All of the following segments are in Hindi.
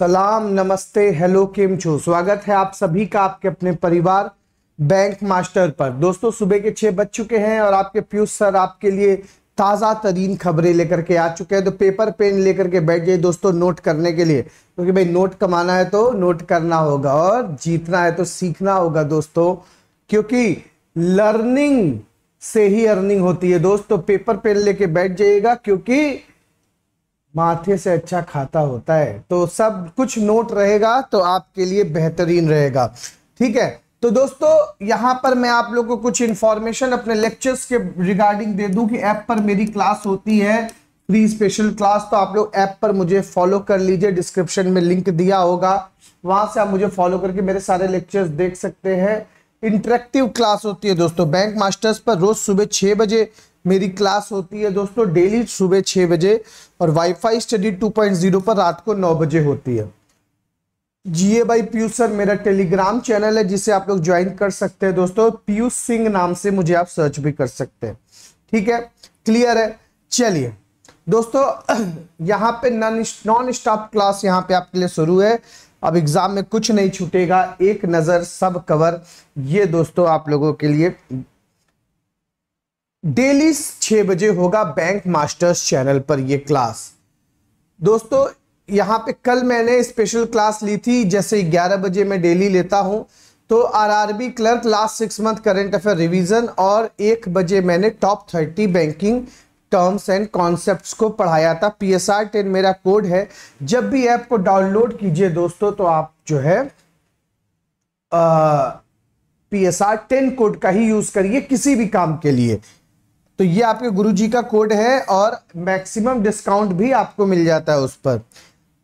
सलाम नमस्ते हेलो किम छो स्वागत है आप सभी का आपके अपने परिवार बैंक मास्टर पर दोस्तों सुबह के छह बज चुके हैं और आपके पीयूष सर आपके लिए ताज़ा तरीन खबरें लेकर के आ चुके हैं तो पेपर पेन लेकर के बैठ जाइए दोस्तों नोट करने के लिए क्योंकि तो भाई नोट कमाना है तो नोट करना होगा और जीतना है तो सीखना होगा दोस्तों क्योंकि लर्निंग से ही अर्निंग होती है दोस्तों पेपर पेन लेके बैठ जाइएगा क्योंकि माथे से अच्छा खाता होता है तो सब कुछ नोट रहेगा तो आपके लिए बेहतरीन रहेगा ठीक है तो दोस्तों यहाँ पर मैं आप लोग को कुछ इंफॉर्मेशन अपने लेक्चर्स के रिगार्डिंग दे दूं कि ऐप पर मेरी क्लास होती है फ्री स्पेशल क्लास तो आप लोग ऐप पर मुझे फॉलो कर लीजिए डिस्क्रिप्शन में लिंक दिया होगा वहां से आप मुझे फॉलो करके मेरे सारे लेक्चर्स देख सकते हैं इंटरेक्टिव क्लास होती है दोस्तों बैंक मास्टर्स पर रोज सुबह छह बजे मेरी क्लास होती है दोस्तों डेली सुबह छह बजे और वाईफाई स्टडी 2.0 पर रात को नौ बजे होती है जीए बाई पीयूष सर मेरा टेलीग्राम चैनल है जिसे आप लोग ज्वाइन कर सकते हैं दोस्तों पीयूष सिंह नाम से मुझे आप सर्च भी कर सकते हैं ठीक है क्लियर है चलिए दोस्तों यहाँ पे नॉन नॉन स्टॉप क्लास यहाँ पे आपके लिए शुरू है अब एग्जाम में कुछ नहीं छूटेगा एक नज़र सब कवर ये दोस्तों आप लोगों के लिए डेली छह बजे होगा बैंक मास्टर्स चैनल पर यह क्लास दोस्तों यहां पे कल मैंने स्पेशल क्लास ली थी जैसे 11 बजे मैं डेली लेता हूं तो RRB clerk last six month current affair revision और एक बजे मैंने top thirty banking terms and concepts को पढ़ाया था पी एस आर टेन मेरा कोड है जब भी ऐप को डाउनलोड कीजिए दोस्तों तो आप जो है P S R ten code का ही यूज करिए किसी भी काम के लिए तो ये आपके गुरुजी का कोड है और मैक्सिमम डिस्काउंट भी आपको मिल जाता है उस पर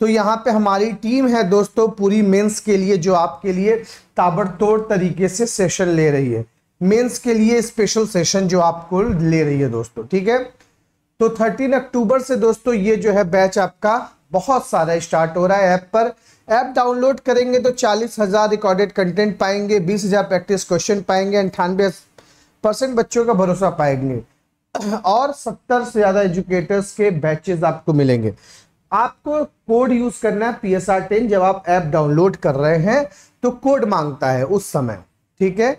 तो यहाँ पे हमारी टीम है दोस्तों पूरी मेंस के लिए जो आपके लिए ताबड़तोड़ तरीके से सेशन ले रही है मेंस के लिए स्पेशल सेशन जो आपको ले रही है दोस्तों ठीक है तो 13 अक्टूबर से दोस्तों ये जो है बैच आपका बहुत सारा स्टार्ट हो रहा है ऐप पर ऐप डाउनलोड करेंगे तो चालीस हजार रिकॉर्डेड कंटेंट पाएंगे बीस हजार प्रैक्टिस क्वेश्चन पाएंगे अंठानवे परसेंट बच्चों का भरोसा पाएंगे और सत्तर से ज्यादा एजुकेटर्स के बैचेस आपको मिलेंगे आपको कोड यूज करना है पीएसआर टेन जब आप ऐप डाउनलोड कर रहे हैं तो कोड मांगता है उस समय ठीक है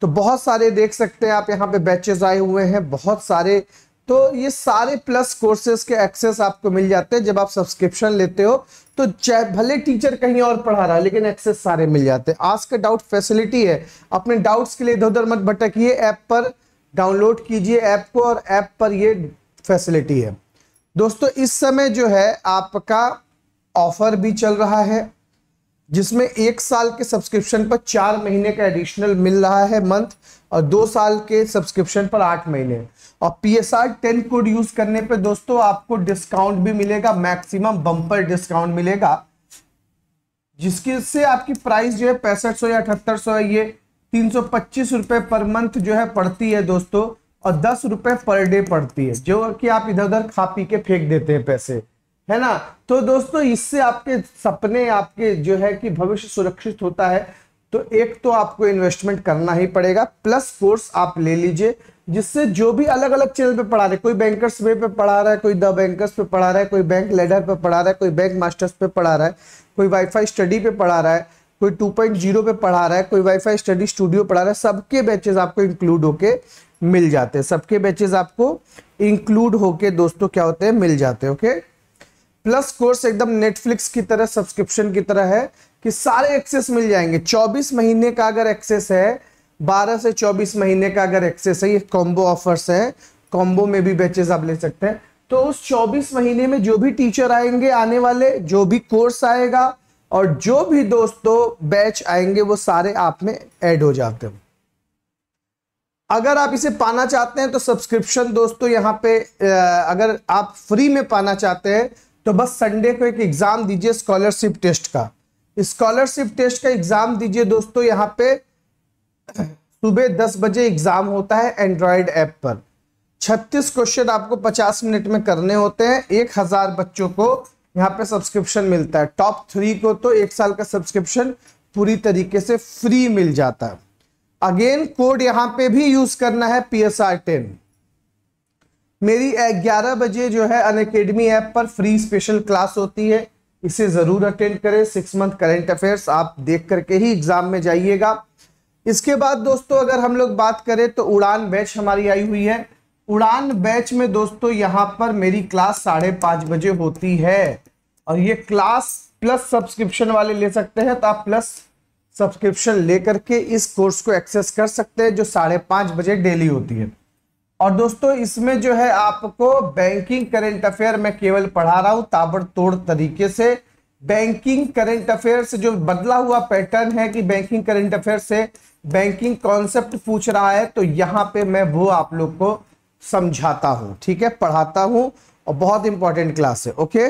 तो बहुत सारे देख सकते हैं आप यहाँ पे बैचेस आए हुए हैं बहुत सारे तो ये सारे प्लस कोर्सेज के एक्सेस आपको मिल जाते हैं जब आप सब्सक्रिप्शन लेते हो तो चाहे भले टीचर कहीं और पढ़ा रहा है लेकिन एक्सेस सारे मिल जाते हैं आज का डाउट फैसिलिटी है अपने डाउट्स के लिए इधर उधर मत भटकिए ऐप पर डाउनलोड कीजिए ऐप को और ऐप पर ये फैसिलिटी है दोस्तों इस समय जो है आपका ऑफर भी चल रहा है जिसमें एक साल के सब्सक्रिप्शन पर चार महीने का एडिशनल मिल रहा है मंथ और दो साल के सब्सक्रिप्शन पर आठ महीने और P S R ten code use करने पर दोस्तों आपको डिस्काउंट भी मिलेगा मैक्सिमम बम्पर डिस्काउंट मिलेगा जिसके से आपकी प्राइस जो है पैंसठ सौ या अठहत्तर सौ है ये तीन सौ पच्चीस रुपये पर मंथ जो है पड़ती है दोस्तों और दस रुपये पर डे पड़ती है जो कि आप इधर उधर खा पी के फेंक देते हैं पैसे है ना तो दोस्तों इससे आपके सपने आपके जो है कि भविष्य सुरक्षित होता है तो एक तो आपको इन्वेस्टमेंट करना ही पड़ेगा प्लस कोर्स आप ले लीजिए जिससे जो भी अलग अलग चैनल पे पढ़ा रहे कोई बैंकर्स वे पे पढ़ा रहा है कोई द बैंकर्स पे पढ़ा रहा है कोई बैंक लेडर पे पढ़ा रहा है कोई बैंक मास्टर्स पे पढ़ा रहा है कोई वाईफाई स्टडी पे पढ़ा रहा है कोई 2.0 पे पढ़ा रहा है कोई वाईफाई स्टडी स्टूडियो पढ़ा रहा है सबके बैचेस आपको इंक्लूड होके मिल जाते हैं सबके बैचेस आपको इंक्लूड होके दोस्तों क्या होते हैं मिल जाते हैं ओके प्लस कोर्स एकदम नेटफ्लिक्स की तरह सब्सक्रिप्शन की तरह है कि सारे एक्सेस मिल जाएंगे 24 महीने का अगर एक्सेस है 12 से 24 महीने का अगर एक्सेस है ये कॉम्बो ऑफर्स है कॉम्बो में भी बैचेस आप ले सकते हैं तो उस 24 महीने में जो भी टीचर आएंगे आने वाले जो भी कोर्स आएगा और जो भी दोस्तों बैच आएंगे वो सारे आप में ऐड हो जाते हो अगर आप इसे पाना चाहते हैं तो सब्सक्रिप्शन दोस्तों यहाँ पे अगर आप फ्री में पाना चाहते हैं तो बस संडे को एक एग्ज़ाम दीजिए स्कॉलरशिप टेस्ट का स्कॉलरशिप टेस्ट का एग्ज़ाम दीजिए दोस्तों यहाँ पे सुबह दस बजे एग्ज़ाम होता है एंड्रॉयड ऐप पर छत्तीस क्वेश्चन आपको पचास मिनट में करने होते हैं एक हज़ार बच्चों को यहाँ पे सब्सक्रिप्शन मिलता है टॉप थ्री को तो एक साल का सब्सक्रिप्शन पूरी तरीके से फ्री मिल जाता है अगेन कोड यहाँ पे भी यूज करना है पी एस आर टेन मेरी ग्यारह बजे जो है अन अकेडमी ऐप पर फ्री स्पेशल क्लास होती है इसे ज़रूर अटेंड करें सिक्स मंथ करेंट अफेयर्स आप देख करके ही एग्ज़ाम में जाइएगा इसके बाद दोस्तों अगर हम लोग बात करें तो उड़ान बैच हमारी आई हुई है उड़ान बैच में दोस्तों यहाँ पर मेरी क्लास साढ़े पाँच बजे होती है और ये क्लास प्लस सब्सक्रिप्शन वाले ले सकते हैं तो आप प्लस सब्सक्रिप्शन लेकर के इस कोर्स को एक्सेस कर सकते हैं जो साढ़े पाँच बजे डेली होती है और दोस्तों इसमें जो है आपको बैंकिंग करेंट अफेयर में केवल पढ़ा रहा हूँ ताबड़तोड़ तरीके से बैंकिंग करेंट अफेयर से जो बदला हुआ पैटर्न है कि बैंकिंग करेंट अफेयर से बैंकिंग कॉन्सेप्ट पूछ रहा है तो यहाँ पे मैं वो आप लोग को समझाता हूं ठीक है पढ़ाता हूं और बहुत इंपॉर्टेंट क्लास है ओके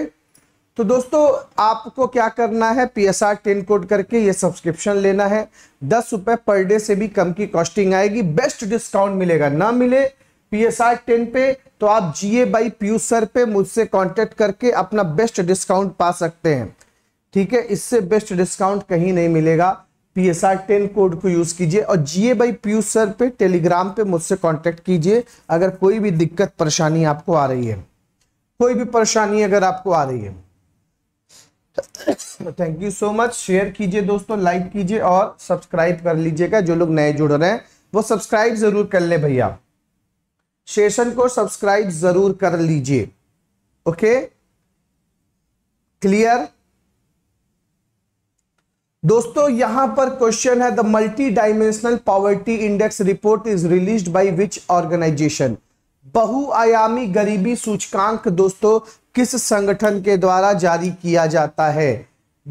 तो दोस्तों आपको क्या करना है P S R ten code करके ये सब्सक्रिप्शन लेना है दस रुपए पर डे से भी कम की कॉस्टिंग आएगी बेस्ट डिस्काउंट मिलेगा ना मिले पी एस आर टेन पे तो आप जीए बाई पीयू सर पे मुझसे कांटेक्ट करके अपना बेस्ट डिस्काउंट पा सकते हैं ठीक है इससे बेस्ट डिस्काउंट कहीं नहीं मिलेगा आर टेन कोड को यूज कीजिए और जीए बाई पीयूष सर पे टेलीग्राम पे मुझसे कांटेक्ट कीजिए अगर कोई भी दिक्कत परेशानी आपको आ रही है कोई भी परेशानी अगर आपको आ रही है thank you so much share कीजिए दोस्तों लाइक कीजिए और सब्सक्राइब कर लीजिएगा जो लोग नए जुड़ रहे हैं वो सब्सक्राइब जरूर कर ले भैया सेशन को सब्सक्राइब जरूर कर लीजिए ओके क्लियर दोस्तों यहां पर क्वेश्चन है the multi dimensional poverty index report is release by which organisation बहुआयामी गरीबी सूचकांक दोस्तों किस संगठन के द्वारा जारी किया जाता है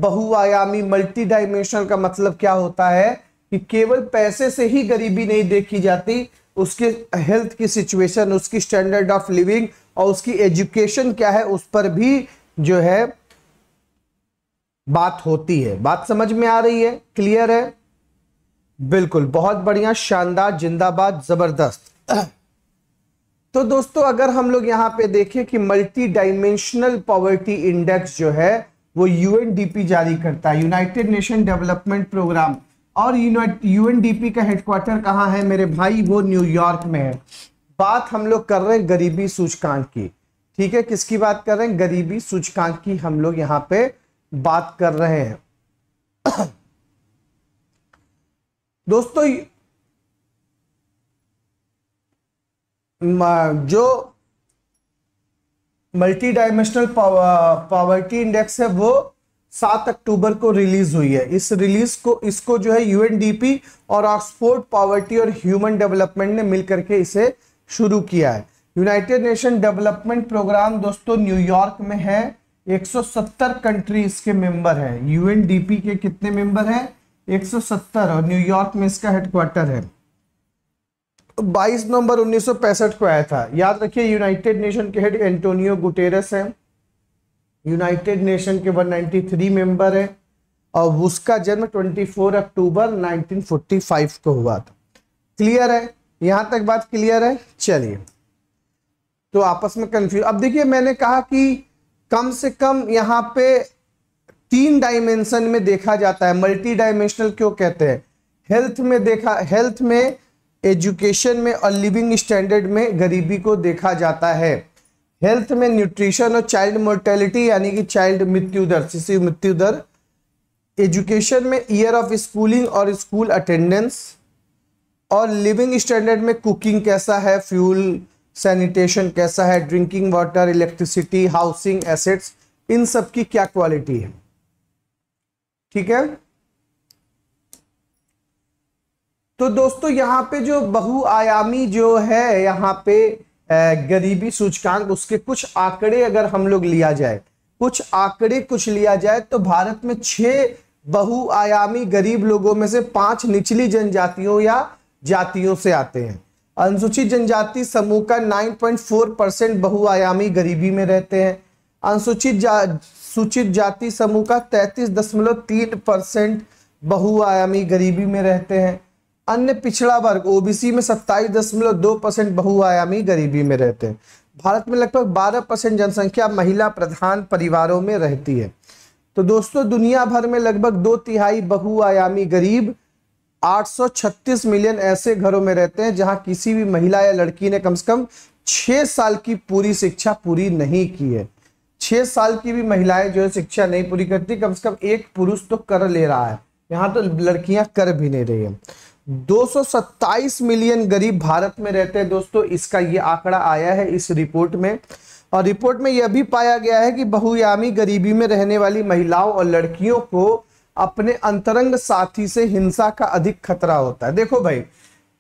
बहुआयामी मल्टी डायमेंशनल का मतलब क्या होता है कि केवल पैसे से ही गरीबी नहीं देखी जाती उसके हेल्थ की सिचुएशन उसकी स्टैंडर्ड ऑफ लिविंग और उसकी एजुकेशन क्या है उस पर भी जो है बात होती है बात समझ में आ रही है क्लियर है बिल्कुल बहुत बढ़िया शानदार जिंदाबाद जबरदस्त तो दोस्तों अगर हम लोग यहाँ पे देखें कि मल्टी डाइमेंशनल पॉवर्टी इंडेक्स जो है वो यूएनडीपी जारी करता है यूनाइटेड नेशन डेवलपमेंट प्रोग्राम और यूएनडीपी का हेडक्वार्टर कहाँ है मेरे भाई वो न्यूयॉर्क में है बात हम लोग कर रहे हैं गरीबी सूचकांक की ठीक है किसकी बात कर रहे हैं गरीबी सूचकांक की हम लोग यहाँ पे बात कर रहे हैं दोस्तों जो मल्टी डायमेंशनल पॉवर्टी इंडेक्स है वो सात अक्टूबर को रिलीज हुई है इस रिलीज को इसको जो है यूएनडीपी और ऑक्सफोर्ड पॉवर्टी और ह्यूमन डेवलपमेंट ने मिलकर के इसे शुरू किया है यूनाइटेड नेशन डेवलपमेंट प्रोग्राम दोस्तों न्यूयॉर्क में है 170 कंट्रीज के मेंबर हैं यूएनडीपी के कितने मेंबर हैं 170 और न्यूयॉर्क में इसका हेडक्वार्टर है 22 नवंबर 1965 को आया था याद रखिए यूनाइटेड नेशन के हेड एंटोनियो गुटेरस हैं यूनाइटेड नेशन के 193 मेंबर हैं और उसका जन्म 24 अक्टूबर 1945 को हुआ था क्लियर है यहां तक बात क्लियर है चलिए तो आपस में कंफ्यूज अब देखिए मैंने कहा कि कम से कम यहाँ पे तीन डायमेंशन में देखा जाता है मल्टी डायमेंशनल क्यों कहते हैं हेल्थ में देखा हेल्थ में एजुकेशन में और लिविंग स्टैंडर्ड में गरीबी को देखा जाता है हेल्थ में न्यूट्रिशन और चाइल्ड मोर्टेलिटी यानी कि चाइल्ड मृत्यु दर शिशु मृत्यु दर एजुकेशन में ईयर ऑफ स्कूलिंग और स्कूल अटेंडेंस और लिविंग स्टैंडर्ड में कुकिंग कैसा है फ्यूल सैनिटेशन कैसा है drinking water electricity housing assets इन सब की क्या क्वालिटी है ठीक है तो दोस्तों यहाँ पे जो बहुआयामी जो है यहाँ पे गरीबी सूचकांक उसके कुछ आंकड़े अगर हम लोग लिया जाए कुछ आंकड़े कुछ लिया जाए तो भारत में छह बहुआयामी गरीब लोगों में से पांच निचली जनजातियों या जातियों से आते हैं अनुसूचित जनजाति समूह का 9.4 परसेंट बहुआयामी गरीबी में रहते हैं अनुसूचित जा सूचित जाति समूह का 33.3 परसेंट बहुआयामी गरीबी में रहते हैं अन्य पिछड़ा वर्ग ओबीसी में 27.2 परसेंट बहुआयामी गरीबी में रहते हैं भारत में लगभग 12 परसेंट जनसंख्या महिला प्रधान परिवारों में रहती है तो दोस्तों दुनिया भर में लगभग दो तिहाई बहुआयामी गरीब 836 मिलियन ऐसे घरों में रहते हैं जहां किसी भी महिला या लड़की ने कम से कम छह साल की पूरी शिक्षा पूरी नहीं की है छह साल की भी महिलाएं जो है शिक्षा नहीं पूरी करती कम से कम एक पुरुष तो कर ले रहा है यहाँ तो लड़कियां कर भी नहीं रही है 227 मिलियन गरीब भारत में रहते हैं दोस्तों इसका ये आंकड़ा आया है इस रिपोर्ट में और रिपोर्ट में यह भी पाया गया है कि बहुयामी गरीबी में रहने वाली महिलाओं और लड़कियों को अपने अंतरंग साथी से हिंसा का अधिक खतरा होता है देखो भाई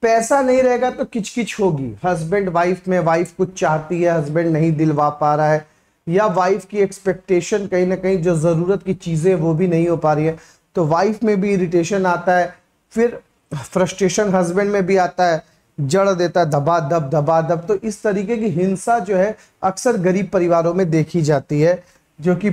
पैसा नहीं रहेगा तो किचकिच होगी हस्बैंड वाइफ में वाइफ कुछ चाहती है हस्बैंड नहीं दिलवा पा रहा है या वाइफ की एक्सपेक्टेशन कहीं ना कहीं जो ज़रूरत की चीज़ें वो भी नहीं हो पा रही है तो वाइफ में भी इरिटेशन आता है फिर फ्रस्ट्रेशन हस्बैंड में भी आता है जड़ देता है दबा दब धबा धब तो इस तरीके की हिंसा जो है अक्सर गरीब परिवारों में देखी जाती है जो कि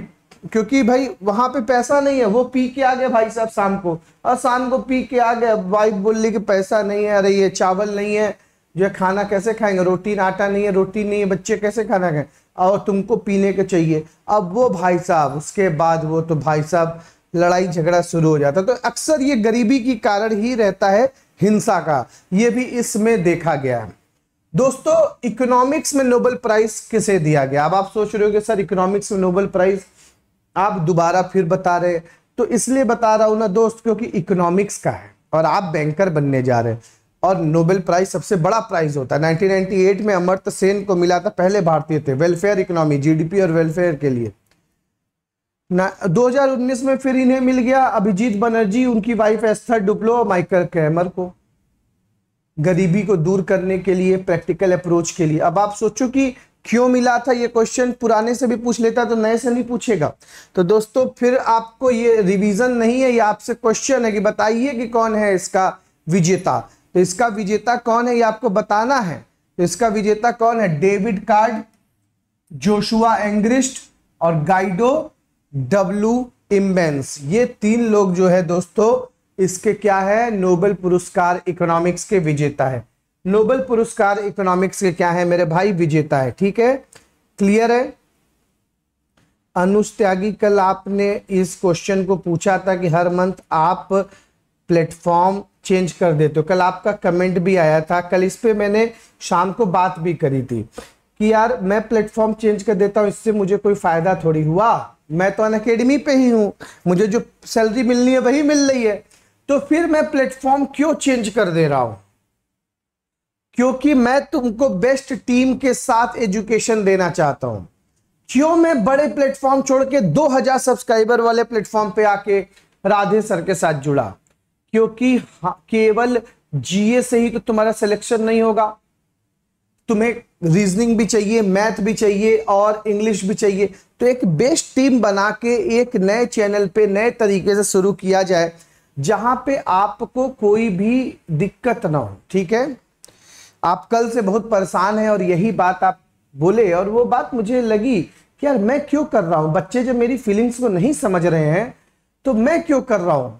क्योंकि भाई वहां पे पैसा नहीं है वो पी के आ गए भाई साहब शाम को और शाम को पी के आ गए वाइफ बोल रही कि पैसा नहीं है अरे ये चावल नहीं है जो है खाना कैसे खाएंगे रोटी आटा नहीं है रोटी नहीं है बच्चे कैसे खाना खाए और तुमको पीने के चाहिए अब वो भाई साहब उसके बाद वो तो भाई साहब लड़ाई झगड़ा शुरू हो जाता तो अक्सर ये गरीबी की कारण ही रहता है हिंसा का ये भी इसमें देखा गया है दोस्तों इकोनॉमिक्स में नोबल प्राइज किसे दिया गया अब आप सोच रहे हो कि सर इकोनॉमिक्स में नोबल प्राइज आप दोबारा फिर बता रहे तो इसलिए बता रहा हूं ना दोस्त क्योंकि इकोनॉमिक्स का है और आप बैंकर बनने जा रहे हैं और नोबेल प्राइज सबसे बड़ा प्राइज होता है 1998 में अमर्त सेन को मिला था पहले भारतीय थे वेलफेयर इकोनॉमी जीडीपी और वेलफेयर के लिए ना 2019 में फिर इन्हें मिल गया अभिजीत बनर्जी उनकी wife Esther Duflo Michael Kremer को गरीबी को दूर करने के लिए प्रैक्टिकल अप्रोच के लिए अब आप सोचो कि क्यों मिला था ये क्वेश्चन पुराने से भी पूछ लेता तो नए से नहीं पूछेगा तो दोस्तों फिर आपको ये रिवीजन नहीं है ये आपसे क्वेश्चन है कि बताइए कि कौन है इसका विजेता तो इसका विजेता कौन है ये आपको बताना है तो इसका विजेता कौन है डेविड कार्ड जोशुआ एंग्रिस्ट और गाइडो डब्लू इम्बेंस ये तीन लोग जो है दोस्तों इसके क्या है नोबेल पुरस्कार इकोनॉमिक्स के विजेता है नोबेल पुरस्कार इकोनॉमिक्स के क्या है मेरे भाई विजेता है ठीक है क्लियर है अनुज कल आपने इस क्वेश्चन को पूछा था कि हर मंथ आप प्लेटफॉर्म चेंज कर देते हो कल आपका कमेंट भी आया था कल इस पर मैंने शाम को बात भी करी थी कि यार मैं प्लेटफॉर्म चेंज कर देता हूं इससे मुझे कोई फायदा थोड़ी हुआ मैं तो अन अकेडमी पे ही हूं मुझे जो सैलरी मिलनी है वही मिल रही है तो फिर मैं प्लेटफॉर्म क्यों चेंज कर दे रहा हूँ क्योंकि मैं तुमको बेस्ट टीम के साथ एजुकेशन देना चाहता हूं क्यों मैं बड़े प्लेटफॉर्म छोड़ के दो हजार सब्सक्राइबर वाले प्लेटफॉर्म पे आके राधे सर के साथ जुड़ा क्योंकि केवल जीए से ही तो तुम्हारा सिलेक्शन नहीं होगा तुम्हें रीजनिंग भी चाहिए मैथ भी चाहिए और इंग्लिश भी चाहिए तो एक बेस्ट टीम बना के एक नए चैनल पे नए तरीके से शुरू किया जाए जहां पे आपको कोई भी दिक्कत ना हो ठीक है आप कल से बहुत परेशान हैं और यही बात आप बोले और वो बात मुझे लगी कि यार मैं क्यों कर रहा हूं बच्चे जब मेरी फीलिंग्स को नहीं समझ रहे हैं तो मैं क्यों कर रहा हूं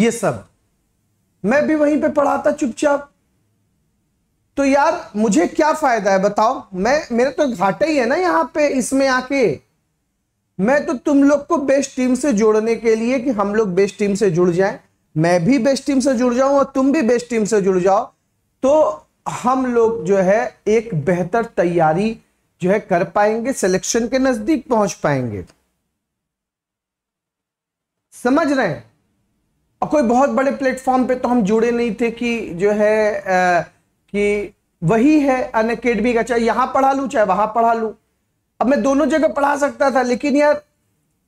ये सब मैं भी वहीं पे पढ़ाता चुपचाप तो यार मुझे क्या फायदा है बताओ मैं मेरे तो घाटा ही है ना यहां पे इसमें आके मैं तो तुम लोग को बेस्ट टीम से जोड़ने के लिए कि हम लोग बेस्ट टीम से जुड़ जाएं मैं भी बेस्ट टीम से जुड़ जाऊं और तुम भी बेस्ट टीम से जुड़ जाओ तो हम लोग जो है एक बेहतर तैयारी जो है कर पाएंगे सिलेक्शन के नजदीक पहुंच पाएंगे समझ रहे हैं और कोई बहुत बड़े प्लेटफॉर्म पे तो हम जुड़े नहीं थे कि जो है आ, कि वही है अन अकेडमी का चाहे यहां पढ़ा लू चाहे वहां पढ़ा लू अब मैं दोनों जगह पढ़ा सकता था लेकिन यार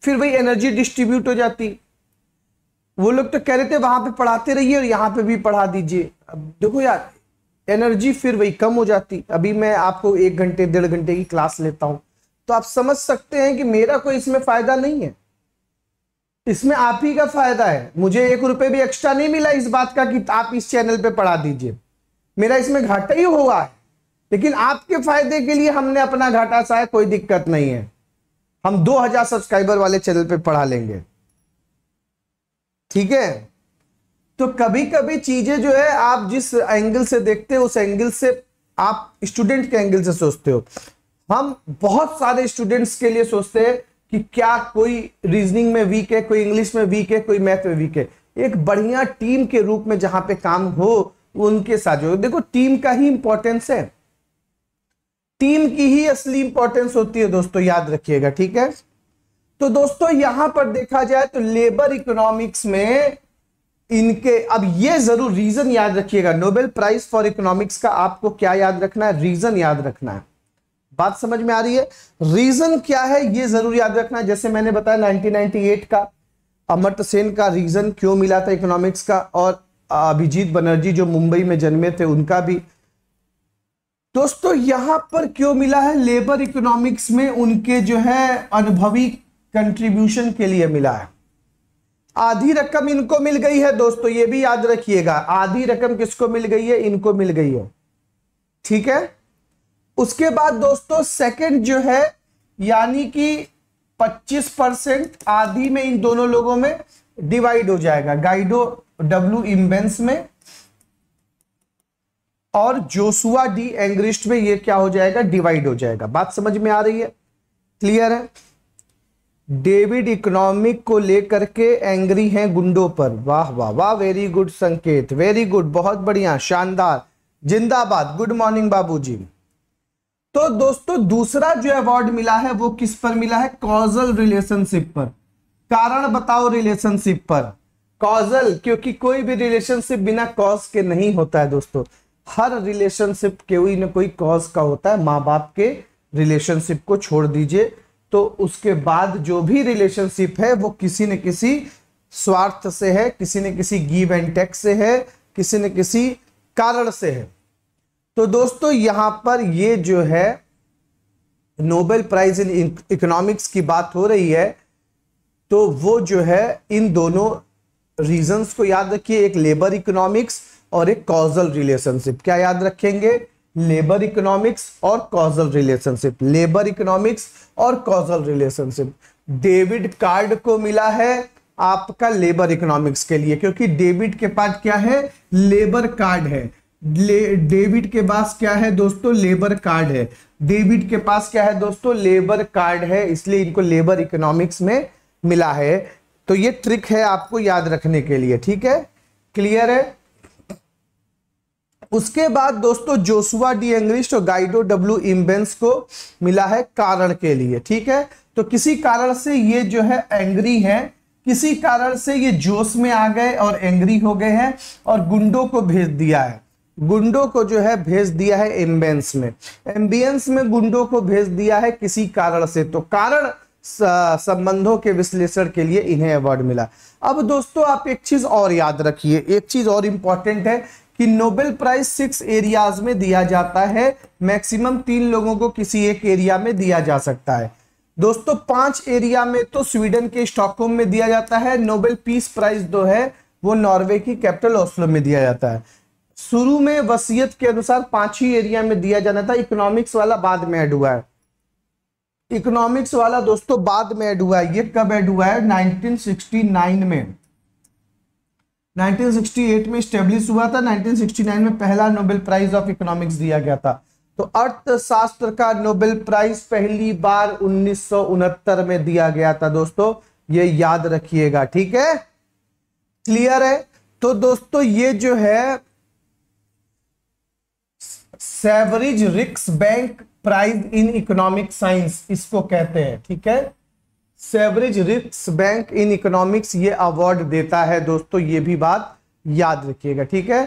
फिर वही एनर्जी डिस्ट्रीब्यूट हो जाती वो लोग तो कह रहे थे वहां पे पढ़ाते रहिए और यहाँ पे भी पढ़ा दीजिए अब देखो यार एनर्जी फिर वही कम हो जाती अभी मैं आपको एक घंटे डेढ़ घंटे की क्लास लेता हूं तो आप समझ सकते हैं कि मेरा कोई इसमें फायदा नहीं है इसमें आप ही का फायदा है मुझे एक रुपये भी एक्स्ट्रा नहीं मिला इस बात का कि आप इस चैनल पे पढ़ा दीजिए मेरा इसमें घाटा ही हुआ है लेकिन आपके फायदे के लिए हमने अपना घाटा सा कोई दिक्कत नहीं है हम 2000 सब्सक्राइबर वाले चैनल पे पढ़ा लेंगे ठीक है तो कभी कभी चीजें जो है आप जिस एंगल से देखते हो उस एंगल से आप स्टूडेंट के एंगल से सोचते हो हम बहुत सारे स्टूडेंट्स के लिए सोचते हैं कि क्या कोई रीजनिंग में वीक है कोई इंग्लिश में वीक है कोई मैथ में वीक है एक बढ़िया टीम के रूप में जहां पे काम हो उनके साथ जो देखो टीम का ही इंपॉर्टेंस है टीम की ही असली इंपॉर्टेंस होती है दोस्तों याद रखिएगा ठीक है तो दोस्तों यहां पर देखा जाए तो लेबर इकोनॉमिक्स में इनके अब ये जरूर रीजन याद रखिएगा नोबेल प्राइज फॉर इकोनॉमिक्स का आपको क्या याद रखना है रीजन याद रखना है बात समझ में आ रही है रीजन क्या है ये जरूर याद रखना है जैसे मैंने बताया 1998 का अमर्त्य सेन का रीजन क्यों मिला था इकोनॉमिक्स का और अभिजीत बनर्जी जो मुंबई में जन्मे थे उनका भी दोस्तों यहां पर क्यों मिला है लेबर इकोनॉमिक्स में उनके जो है अनुभवी कंट्रीब्यूशन के लिए मिला है आधी रकम इनको मिल गई है दोस्तों ये भी याद रखिएगा आधी रकम किसको मिल गई है इनको मिल गई है ठीक है उसके बाद दोस्तों सेकंड जो है यानी कि 25 परसेंट आधी में इन दोनों लोगों में डिवाइड हो जाएगा गाइडो डब्ल्यू इम्बेंस में और जोसुआ डी एंग्रिस्ट में ये क्या हो जाएगा डिवाइड हो जाएगा बात समझ में आ रही है क्लियर है डेविड इकोनॉमिक को लेकर के एंग्री हैं गुंडों पर वाह वाह वाह very good Sanket very good बहुत बढ़िया शानदार जिंदाबाद गुड मॉर्निंग बाबूजी तो दोस्तों दूसरा जो अवार्ड मिला है वो किस पर मिला है कॉजल रिलेशनशिप पर कारण बताओ रिलेशनशिप पर कॉजल क्योंकि कोई भी रिलेशनशिप बिना कॉज के नहीं होता है दोस्तों हर रिलेशनशिप कोई ना कोई कॉज का होता है माँ बाप के रिलेशनशिप को छोड़ दीजिए तो उसके बाद जो भी रिलेशनशिप है वो किसी न किसी स्वार्थ से है किसी न किसी गिव एंड टेक से है किसी न किसी कारण से है तो दोस्तों यहां पर ये जो है नोबेल प्राइज इन इकोनॉमिक्स की बात हो रही है तो वो जो है इन दोनों रीजंस को याद रखिए एक लेबर इकोनॉमिक्स और एक कॉजल रिलेशनशिप क्या याद रखेंगे लेबर इकोनॉमिक्स और कॉजल रिलेशनशिप लेबर इकोनॉमिक्स और कॉजल रिलेशनशिप डेविड कार्ड को मिला है आपका लेबर इकोनॉमिक्स के लिए क्योंकि डेविड के पास क्या है लेबर कार्ड है डेविड के पास क्या है दोस्तों लेबर कार्ड है डेविड के पास क्या है दोस्तों लेबर कार्ड है इसलिए इनको लेबर इकोनॉमिक्स में मिला है तो ये ट्रिक है आपको याद रखने के लिए ठीक है क्लियर है उसके बाद दोस्तों जोसुआ डी एंग्लिश और गाइडो डब्ल्यू इम्बेंस को मिला है कारण के लिए ठीक है तो किसी कारण से ये जो है एंग्री है किसी कारण से ये जोश में आ गए और एंग्री हो गए हैं और गुंडों को भेज दिया है गुंडों को जो है भेज दिया है एम्बियंस में एम्बियंस में गुंडों को भेज दिया है किसी कारण से तो कारण संबंधों के विश्लेषण के लिए इन्हें अवार्ड मिला अब दोस्तों आप एक चीज और याद रखिए एक चीज और इंपॉर्टेंट है कि नोबेल प्राइज सिक्स एरियाज में दिया जाता है मैक्सिमम तीन लोगों को किसी एक एरिया में दिया जा सकता है दोस्तों पांच एरिया में तो स्वीडन के स्टॉकहोम में दिया जाता है नोबेल पीस प्राइज जो है वो नॉर्वे की कैपिटल ऑस्लो में दिया जाता है शुरू में वसीयत के अनुसार पांच ही एरिया में दिया जाना था इकोनॉमिक्स वाला बाद में ऐड हुआ है इकोनॉमिक्स वाला दोस्तों बाद में ऐड हुआ है ये कब ऐड हुआ है 1969 में 1968 में स्टेब्लिश हुआ था 1969 में पहला नोबेल प्राइज ऑफ इकोनॉमिक्स दिया गया था तो अर्थशास्त्र का नोबेल प्राइज पहली बार उन्नीस में दिया गया था दोस्तों ये याद रखिएगा ठीक है क्लियर है तो दोस्तों ये जो है Sveriges Riksbank prize in economic science इसको कहते हैं ठीक है Sveriges Riksbank in economics ये अवार्ड देता है दोस्तों ये भी बात याद रखिएगा ठीक है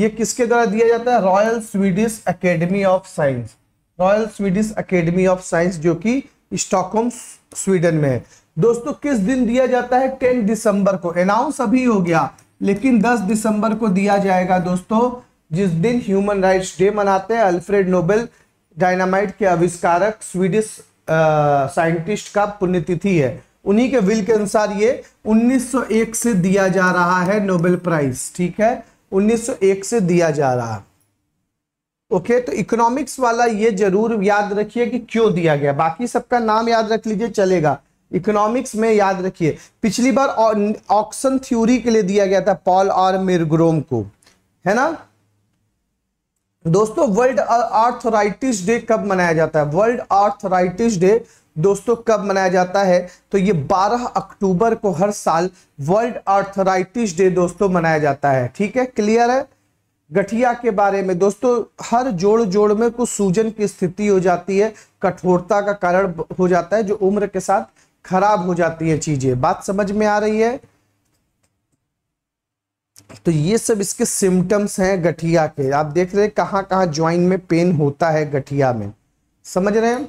ये किसके द्वारा दिया जाता है Royal Swedish Academy of Science Royal Swedish Academy of Science जो कि स्टॉकहोम स्वीडन में है दोस्तों किस दिन दिया जाता है 10 दिसंबर को अनाउंस अभी हो गया लेकिन 10 दिसंबर को दिया जाएगा दोस्तों जिस दिन ह्यूमन राइट्स डे मनाते हैं अल्फ्रेड नोबेल डायनामाइट के आविष्कारक स्वीडिश साइंटिस्ट का पुण्यतिथि है उन्हीं के विल के अनुसार ये 1901 से दिया जा रहा है नोबेल प्राइज ठीक है 1901 से दिया जा रहा ओके तो इकोनॉमिक्स वाला ये जरूर याद रखिए कि क्यों दिया गया बाकी सबका नाम याद रख लीजिए चलेगा इकोनॉमिक्स में याद रखिए पिछली बार ऑक्शन थ्योरी के लिए दिया गया था पॉल और मिर्ग्रोम को है ना दोस्तों वर्ल्ड आर्थराइटिस डे कब मनाया जाता है वर्ल्ड आर्थराइटिस डे दोस्तों कब मनाया जाता है तो ये 12 अक्टूबर को हर साल वर्ल्ड आर्थराइटिस डे दोस्तों मनाया जाता है ठीक है क्लियर है गठिया के बारे में दोस्तों हर जोड़ जोड़ में कुछ सूजन की स्थिति हो जाती है कठोरता का कारण हो जाता है जो उम्र के साथ खराब हो जाती है चीजें बात समझ में आ रही है तो ये सब इसके सिम्टम्स हैं गठिया के आप देख रहे हैं कहां कहां ज्वाइन में पेन होता है गठिया में समझ रहे हैं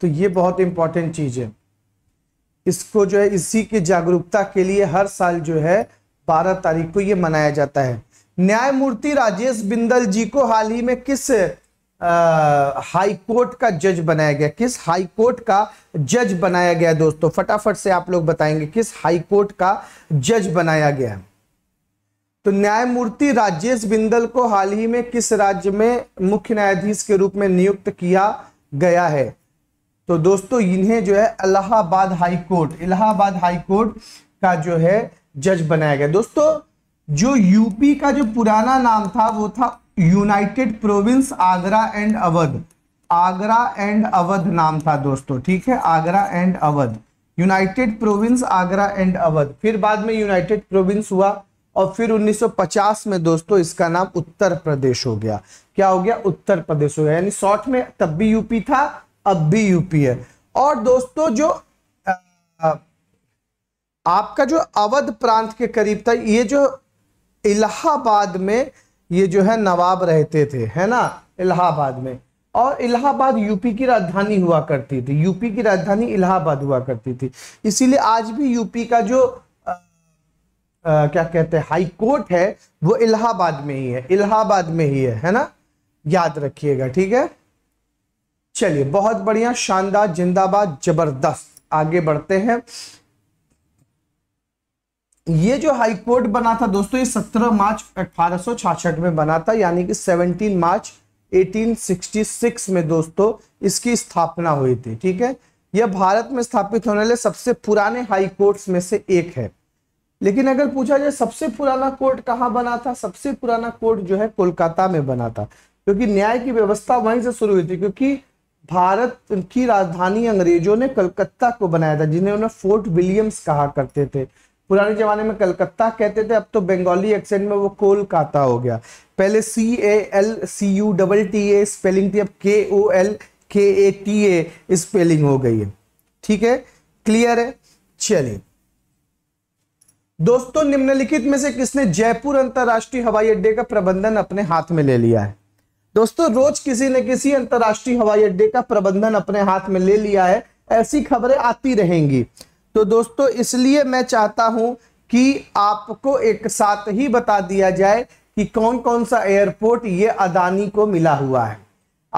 तो ये बहुत इंपॉर्टेंट चीज है इसको जो है इसी के जागरूकता के लिए हर साल जो है 12 तारीख को ये मनाया जाता है न्यायमूर्ति राजेश बिंदल जी को हाल ही में किस हाई कोर्ट का जज बनाया गया किस हाई कोर्ट का जज बनाया गया दोस्तों फटाफट से आप लोग बताएंगे किस हाई कोर्ट का जज बनाया गया तो न्यायमूर्ति राजेश बिंदल को हाल ही में किस राज्य में मुख्य न्यायाधीश के रूप में नियुक्त किया गया है तो दोस्तों इन्हें जो है Allahabad high court Allahabad high court का जो है जज बनाया गया दोस्तों जो यूपी का जो पुराना नाम था वो था United Province Agra and Awadh Agra and Awadh नाम था दोस्तों ठीक है Agra and Awadh United Province Agra and Awadh फिर बाद में यूनाइटेड प्रोविंस हुआ और फिर 1950 में दोस्तों इसका नाम उत्तर प्रदेश हो गया क्या हो गया उत्तर प्रदेश हो गया यानी शॉर्ट में तब भी यूपी था अब भी यूपी है और दोस्तों जो आ, आपका जो अवध प्रांत के करीब था ये जो इलाहाबाद में ये जो है नवाब रहते थे है ना इलाहाबाद में और इलाहाबाद यूपी की राजधानी हुआ करती थी यूपी की राजधानी इलाहाबाद हुआ करती थी इसीलिए आज भी यूपी का जो आ, आ, क्या कहते हैं हाई कोर्ट है वो इलाहाबाद में ही है इलाहाबाद में ही है है ना याद रखिएगा ठीक है चलिए बहुत बढ़िया शानदार जिंदाबाद जबरदस्त आगे बढ़ते हैं ये जो हाई कोर्ट बना था दोस्तों ये 17 मार्च अठारह में बना था यानी कि 17 मार्च 1866 में दोस्तों इसकी स्थापना हुई थी ठीक है यह भारत में स्थापित होने वाले सबसे पुराने हाई कोर्ट्स में से एक है लेकिन अगर पूछा जाए सबसे पुराना कोर्ट कहाँ बना था सबसे पुराना कोर्ट जो है कोलकाता में बना था क्योंकि न्याय की व्यवस्था वहीं से शुरू हुई थी क्योंकि भारत की राजधानी अंग्रेजों ने कलकत्ता को बनाया था जिन्हें उन्हें फोर्ट विलियम्स कहा करते थे पुराने जमाने में कलकत्ता कहते थे अब तो बंगाली एक्सेंट में वो कोलकाता हो गया पहले C A L C U double T A spelling थी अब के ओ एल के ए टी ए स्पेलिंग हो गई है ठीक है क्लियर है चलिए दोस्तों निम्नलिखित में से किसने जयपुर अंतर्राष्ट्रीय हवाई अड्डे का प्रबंधन अपने हाथ में ले लिया है दोस्तों रोज किसी न किसी अंतर्राष्ट्रीय हवाई अड्डे का प्रबंधन अपने हाथ में ले लिया है ऐसी खबरें आती रहेंगी तो दोस्तों इसलिए मैं चाहता हूं कि आपको एक साथ ही बता दिया जाए कि कौन कौन सा एयरपोर्ट ये अदानी को मिला हुआ है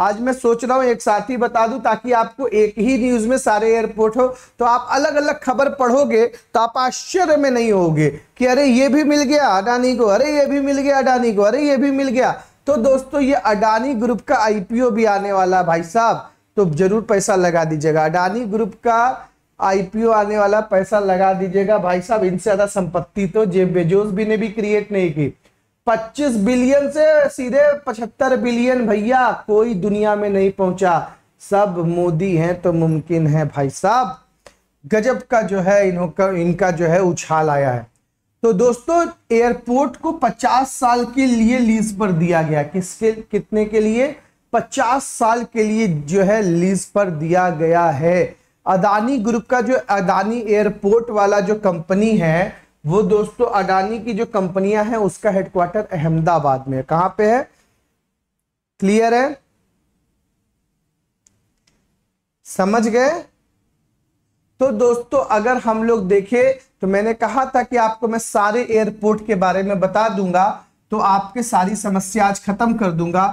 आज मैं सोच रहा हूं एक साथ ही बता दूं ताकि आपको एक ही न्यूज में सारे एयरपोर्ट हो तो आप अलग अलग खबर पढ़ोगे तो आप आश्चर्य में नहीं होगे कि अरे ये भी मिल गया अडानी को अरे ये भी मिल गया अडानी को अरे ये भी मिल गया तो दोस्तों ये अडानी ग्रुप का आईपीओ भी आने वाला भाई साहब तो जरूर पैसा लगा दीजिएगा अडानी ग्रुप का आईपीओ आने वाला पैसा लगा दीजिएगा भाई साहब इनसे ज्यादा संपत्ति तो जेब बेजोस भी ने भी क्रिएट नहीं की 25 बिलियन से सीधे 75 बिलियन भैया कोई दुनिया में नहीं पहुंचा सब मोदी हैं तो मुमकिन है भाई साहब गजब का जो है इनका इनका जो है उछाल आया है तो दोस्तों एयरपोर्ट को 50 साल के लिए लीज पर दिया गया किसके कितने के लिए 50 साल के लिए जो है लीज पर दिया गया है अदानी ग्रुप का जो अदानी एयरपोर्ट वाला जो कंपनी है वो दोस्तों अडानी की जो कंपनियां हैं उसका हेडक्वार्टर अहमदाबाद में कहां पे है क्लियर है समझ गए तो दोस्तों अगर हम लोग देखें तो मैंने कहा था कि आपको मैं सारे एयरपोर्ट के बारे में बता दूंगा तो आपके सारी समस्या आज खत्म कर दूंगा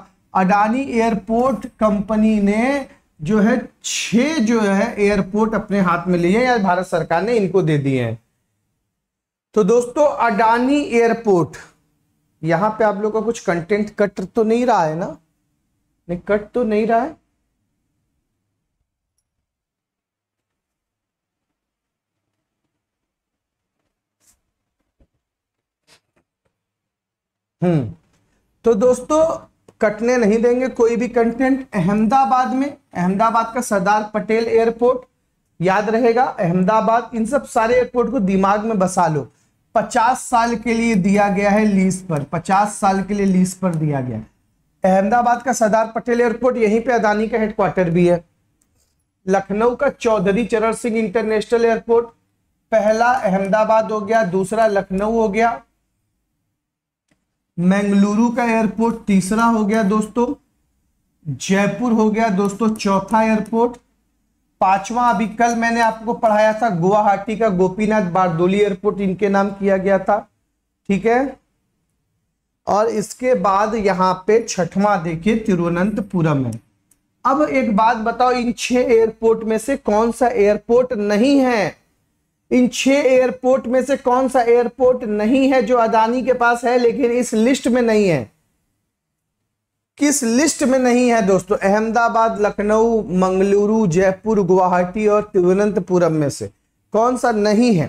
अडानी एयरपोर्ट कंपनी ने जो है छह जो है एयरपोर्ट अपने हाथ में लिए या भारत सरकार ने इनको दे दिए हैं तो दोस्तों अडानी एयरपोर्ट यहां पे आप लोगों का कुछ कंटेंट कट तो नहीं रहा है ना नहीं कट तो नहीं रहा है हम्म तो दोस्तों कटने नहीं देंगे कोई भी कंटेंट अहमदाबाद में अहमदाबाद का सरदार पटेल एयरपोर्ट याद रहेगा अहमदाबाद इन सब सारे एयरपोर्ट को दिमाग में बसा लो पचास साल के लिए दिया गया है लीज पर पचास साल के लिए लीज पर दिया गया है अहमदाबाद का सरदार पटेल एयरपोर्ट यहीं पे अदानी का हेडक्वार्टर भी है लखनऊ का चौधरी चरण सिंह इंटरनेशनल एयरपोर्ट पहला अहमदाबाद हो गया दूसरा लखनऊ हो गया मंगलुरु का एयरपोर्ट तीसरा हो गया दोस्तों जयपुर हो गया दोस्तों चौथा एयरपोर्ट पांचवा अभी कल मैंने आपको पढ़ाया था गुवाहाटी का गोपीनाथ बारदोली एयरपोर्ट इनके नाम किया गया था ठीक है और इसके बाद यहाँ पे छठवा देखिए तिरुवनंतपुरम है अब एक बात बताओ इन छह एयरपोर्ट में से कौन सा एयरपोर्ट नहीं है इन छह एयरपोर्ट में से कौन सा एयरपोर्ट नहीं है जो अदानी के पास है लेकिन इस लिस्ट में नहीं है किस लिस्ट में नहीं है दोस्तों अहमदाबाद लखनऊ मंगलुरु जयपुर गुवाहाटी और तिरुवनंतपुरम में से कौन सा नहीं है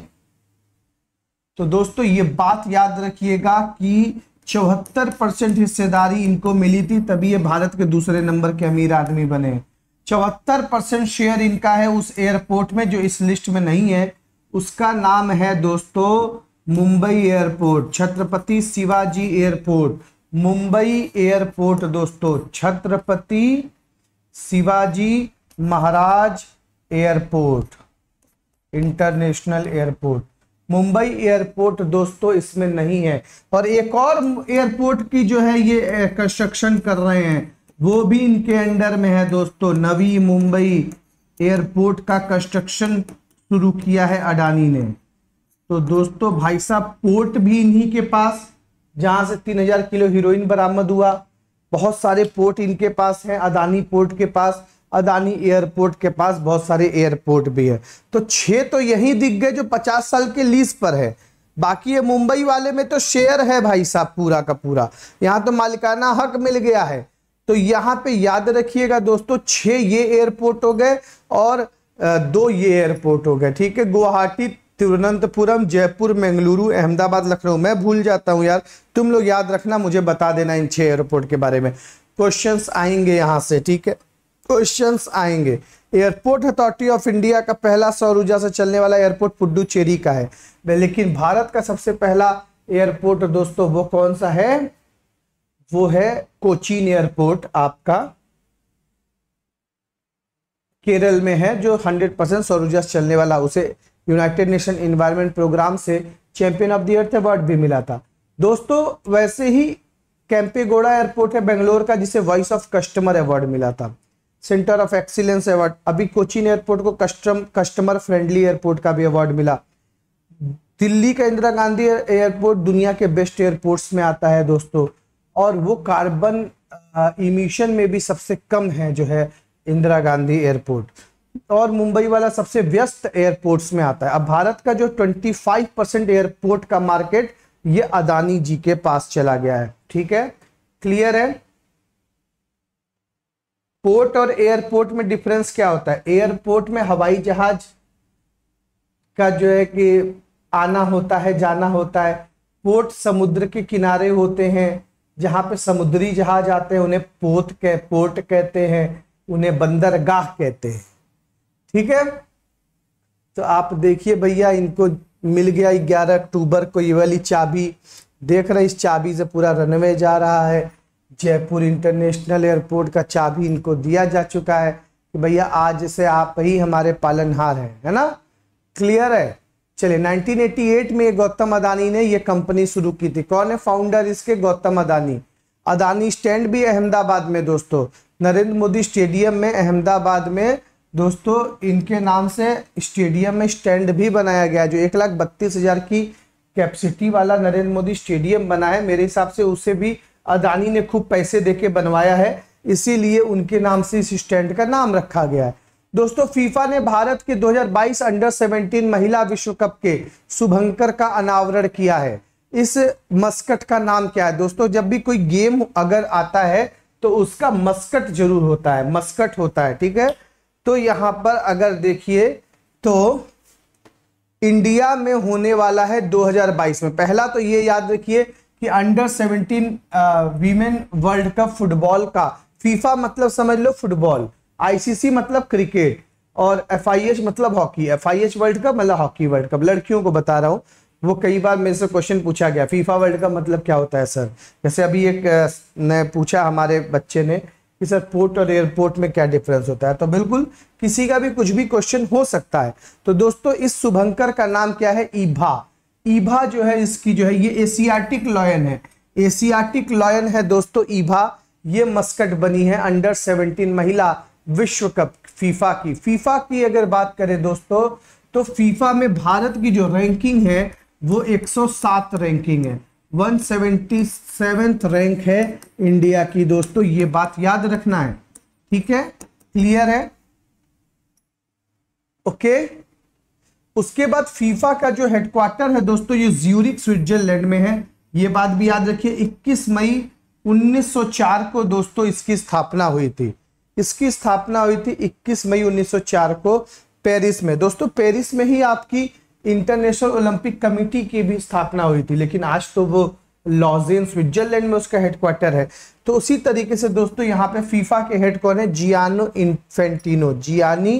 तो दोस्तों ये बात याद रखिएगा कि चौहत्तर परसेंट हिस्सेदारी इनको मिली थी तभी ये भारत के दूसरे नंबर के अमीर आदमी बने चौहत्तर परसेंट शेयर इनका है उस एयरपोर्ट में जो इस लिस्ट में नहीं है उसका नाम है दोस्तों Mumbai airport Chhatrapati Shivaji airport Mumbai airport दोस्तों Chhatrapati Shivaji Maharaj airport international airport Mumbai airport दोस्तों इसमें नहीं है और एक और एयरपोर्ट की जो है ये कंस्ट्रक्शन कर रहे हैं वो भी इनके अंडर में है दोस्तों नवी मुंबई एयरपोर्ट का कंस्ट्रक्शन शुरू किया है अडानी ने तो दोस्तों भाई साहब पोर्ट भी इन्हीं के पास जहां से 3000 किलो हीरोइन बरामद हुआ बहुत सारे पोर्ट इनके पास हैं अदानी पोर्ट के पास अदानी एयरपोर्ट के पास बहुत सारे एयरपोर्ट भी है तो छह तो यही दिख गए जो पचास साल के लीज पर है बाकी ये मुंबई वाले में तो शेयर है भाई साहब पूरा का पूरा यहाँ तो मालिकाना हक मिल गया है तो यहाँ पे याद रखिएगा दोस्तों छह ये एयरपोर्ट हो गए और दो ये एयरपोर्ट हो गए ठीक है गुवाहाटी तिरुवनंतपुरम जयपुर मंगलुरु अहमदाबाद लखनऊ मैं भूल जाता हूँ यार तुम लोग याद रखना मुझे बता देना इन छह एयरपोर्ट के बारे में क्वेश्चंस आएंगे यहाँ से ठीक है क्वेश्चंस आएंगे एयरपोर्ट अथॉरिटी ऑफ इंडिया का पहला सौर ऊर्जा से चलने वाला एयरपोर्ट पुडुचेरी का है लेकिन भारत का सबसे पहला एयरपोर्ट दोस्तों वो कौन सा है वो है कोचीन एयरपोर्ट आपका केरल में है जो 100 परसेंट सौर ऊर्जा से चलने वाला उसे यूनाइटेड नेशन इन्वायरमेंट प्रोग्राम से champion of the earth award भी मिला था दोस्तों वैसे ही कैंपेगोड़ा एयरपोर्ट है बेंगलोर का जिसे वॉइस ऑफ कस्टमर अवार्ड मिला था सेंटर ऑफ एक्सीलेंस अवार्ड अभी कोचिन एयरपोर्ट को कस्टम कस्टमर फ्रेंडली एयरपोर्ट का भी अवार्ड मिला दिल्ली का इंदिरा गांधी एयरपोर्ट दुनिया के बेस्ट एयरपोर्ट्स में आता है दोस्तों और वो कार्बन इमिशन में भी सबसे कम है जो है इंदिरा गांधी एयरपोर्ट और मुंबई वाला सबसे व्यस्त एयरपोर्ट्स में आता है अब भारत का जो 25 परसेंट एयरपोर्ट का मार्केट ये अदानी जी के पास चला गया है ठीक है क्लियर है पोर्ट और एयरपोर्ट में डिफरेंस क्या होता है एयरपोर्ट में हवाई जहाज का जो है कि आना होता है जाना होता है पोर्ट समुद्र के किनारे होते हैं जहां पे समुद्री जहाज आते हैं उन्हें पोत के पोर्ट कहते हैं उन्हें बंदरगाह कहते हैं ठीक है तो आप देखिए भैया इनको मिल गया ग्यारह अक्टूबर को ये वाली चाबी देख रहे इस चाबी से पूरा रनवे जा रहा है जयपुर इंटरनेशनल एयरपोर्ट का चाबी इनको दिया जा चुका है कि भैया आज से आप ही हमारे पालनहार हैं है ना क्लियर है चलिए 1988 में गौतम अदानी ने यह कंपनी शुरू की थी कौन है फाउंडर इसके गौतम अदानी अदानी स्टैंड भी अहमदाबाद में दोस्तों नरेंद्र मोदी स्टेडियम में अहमदाबाद में दोस्तों इनके नाम से स्टेडियम में स्टैंड भी बनाया गया जो एक लाख बत्तीस हज़ार की कैपेसिटी वाला नरेंद्र मोदी स्टेडियम बना है मेरे हिसाब से उसे भी अदानी ने खूब पैसे दे के बनवाया है इसीलिए उनके नाम से इस स्टैंड का नाम रखा गया है दोस्तों फीफा ने भारत के 2022 अंडर 17 महिला विश्व कप के शुभंकर का अनावरण किया है इस मस्कट का नाम क्या है दोस्तों जब भी कोई गेम अगर आता है तो उसका मस्कट जरूर होता है मस्कट होता है ठीक है तो यहां पर अगर देखिए तो इंडिया में होने वाला है 2022 में पहला तो ये याद रखिए कि under 17 women world cup football का फीफा मतलब समझ लो फुटबॉल आईसीसी मतलब क्रिकेट और एफ मतलब हॉकी एफ वर्ल्ड कप मतलब हॉकी वर्ल्ड कप लड़कियों को बता रहा हूँ वो कई बार मेरे से क्वेश्चन पूछा गया फीफा वर्ल्ड का मतलब क्या होता है सर जैसे अभी एक ने पूछा हमारे बच्चे ने कि सर पोर्ट और एयरपोर्ट में क्या डिफरेंस होता है तो बिल्कुल किसी का भी कुछ भी क्वेश्चन हो सकता है तो दोस्तों इस शुभंकर का नाम क्या है ईभा ईभा जो है इसकी जो है ये एशियाटिक लॉयन है एशियाटिक लॉयन है दोस्तों ईभा ये मस्कट बनी है अंडर 17 महिला विश्व कप फीफा की फीफा की अगर बात करें दोस्तों तो फीफा में भारत की जो रैंकिंग है वो 107 रैंकिंग है 177 रैंक है इंडिया की दोस्तों ये बात याद रखना है ठीक है क्लियर है ओके उसके बाद फीफा का जो हेडक्वार्टर है दोस्तों ये ज्यूरिक स्विट्जरलैंड में है ये बात भी याद रखिए 21 मई 1904 को दोस्तों इसकी स्थापना हुई थी इसकी स्थापना हुई थी 21 मई 1904 को पेरिस में दोस्तों पेरिस में ही आपकी इंटरनेशनल ओलंपिक कमिटी की भी स्थापना हुई थी लेकिन आज तो वो लॉजिन स्विट्जरलैंड में उसका हेडक्वार्टर है तो उसी तरीके से दोस्तों यहाँ पे फीफा के कौन है जियानो इन्फेंटिनो जियानी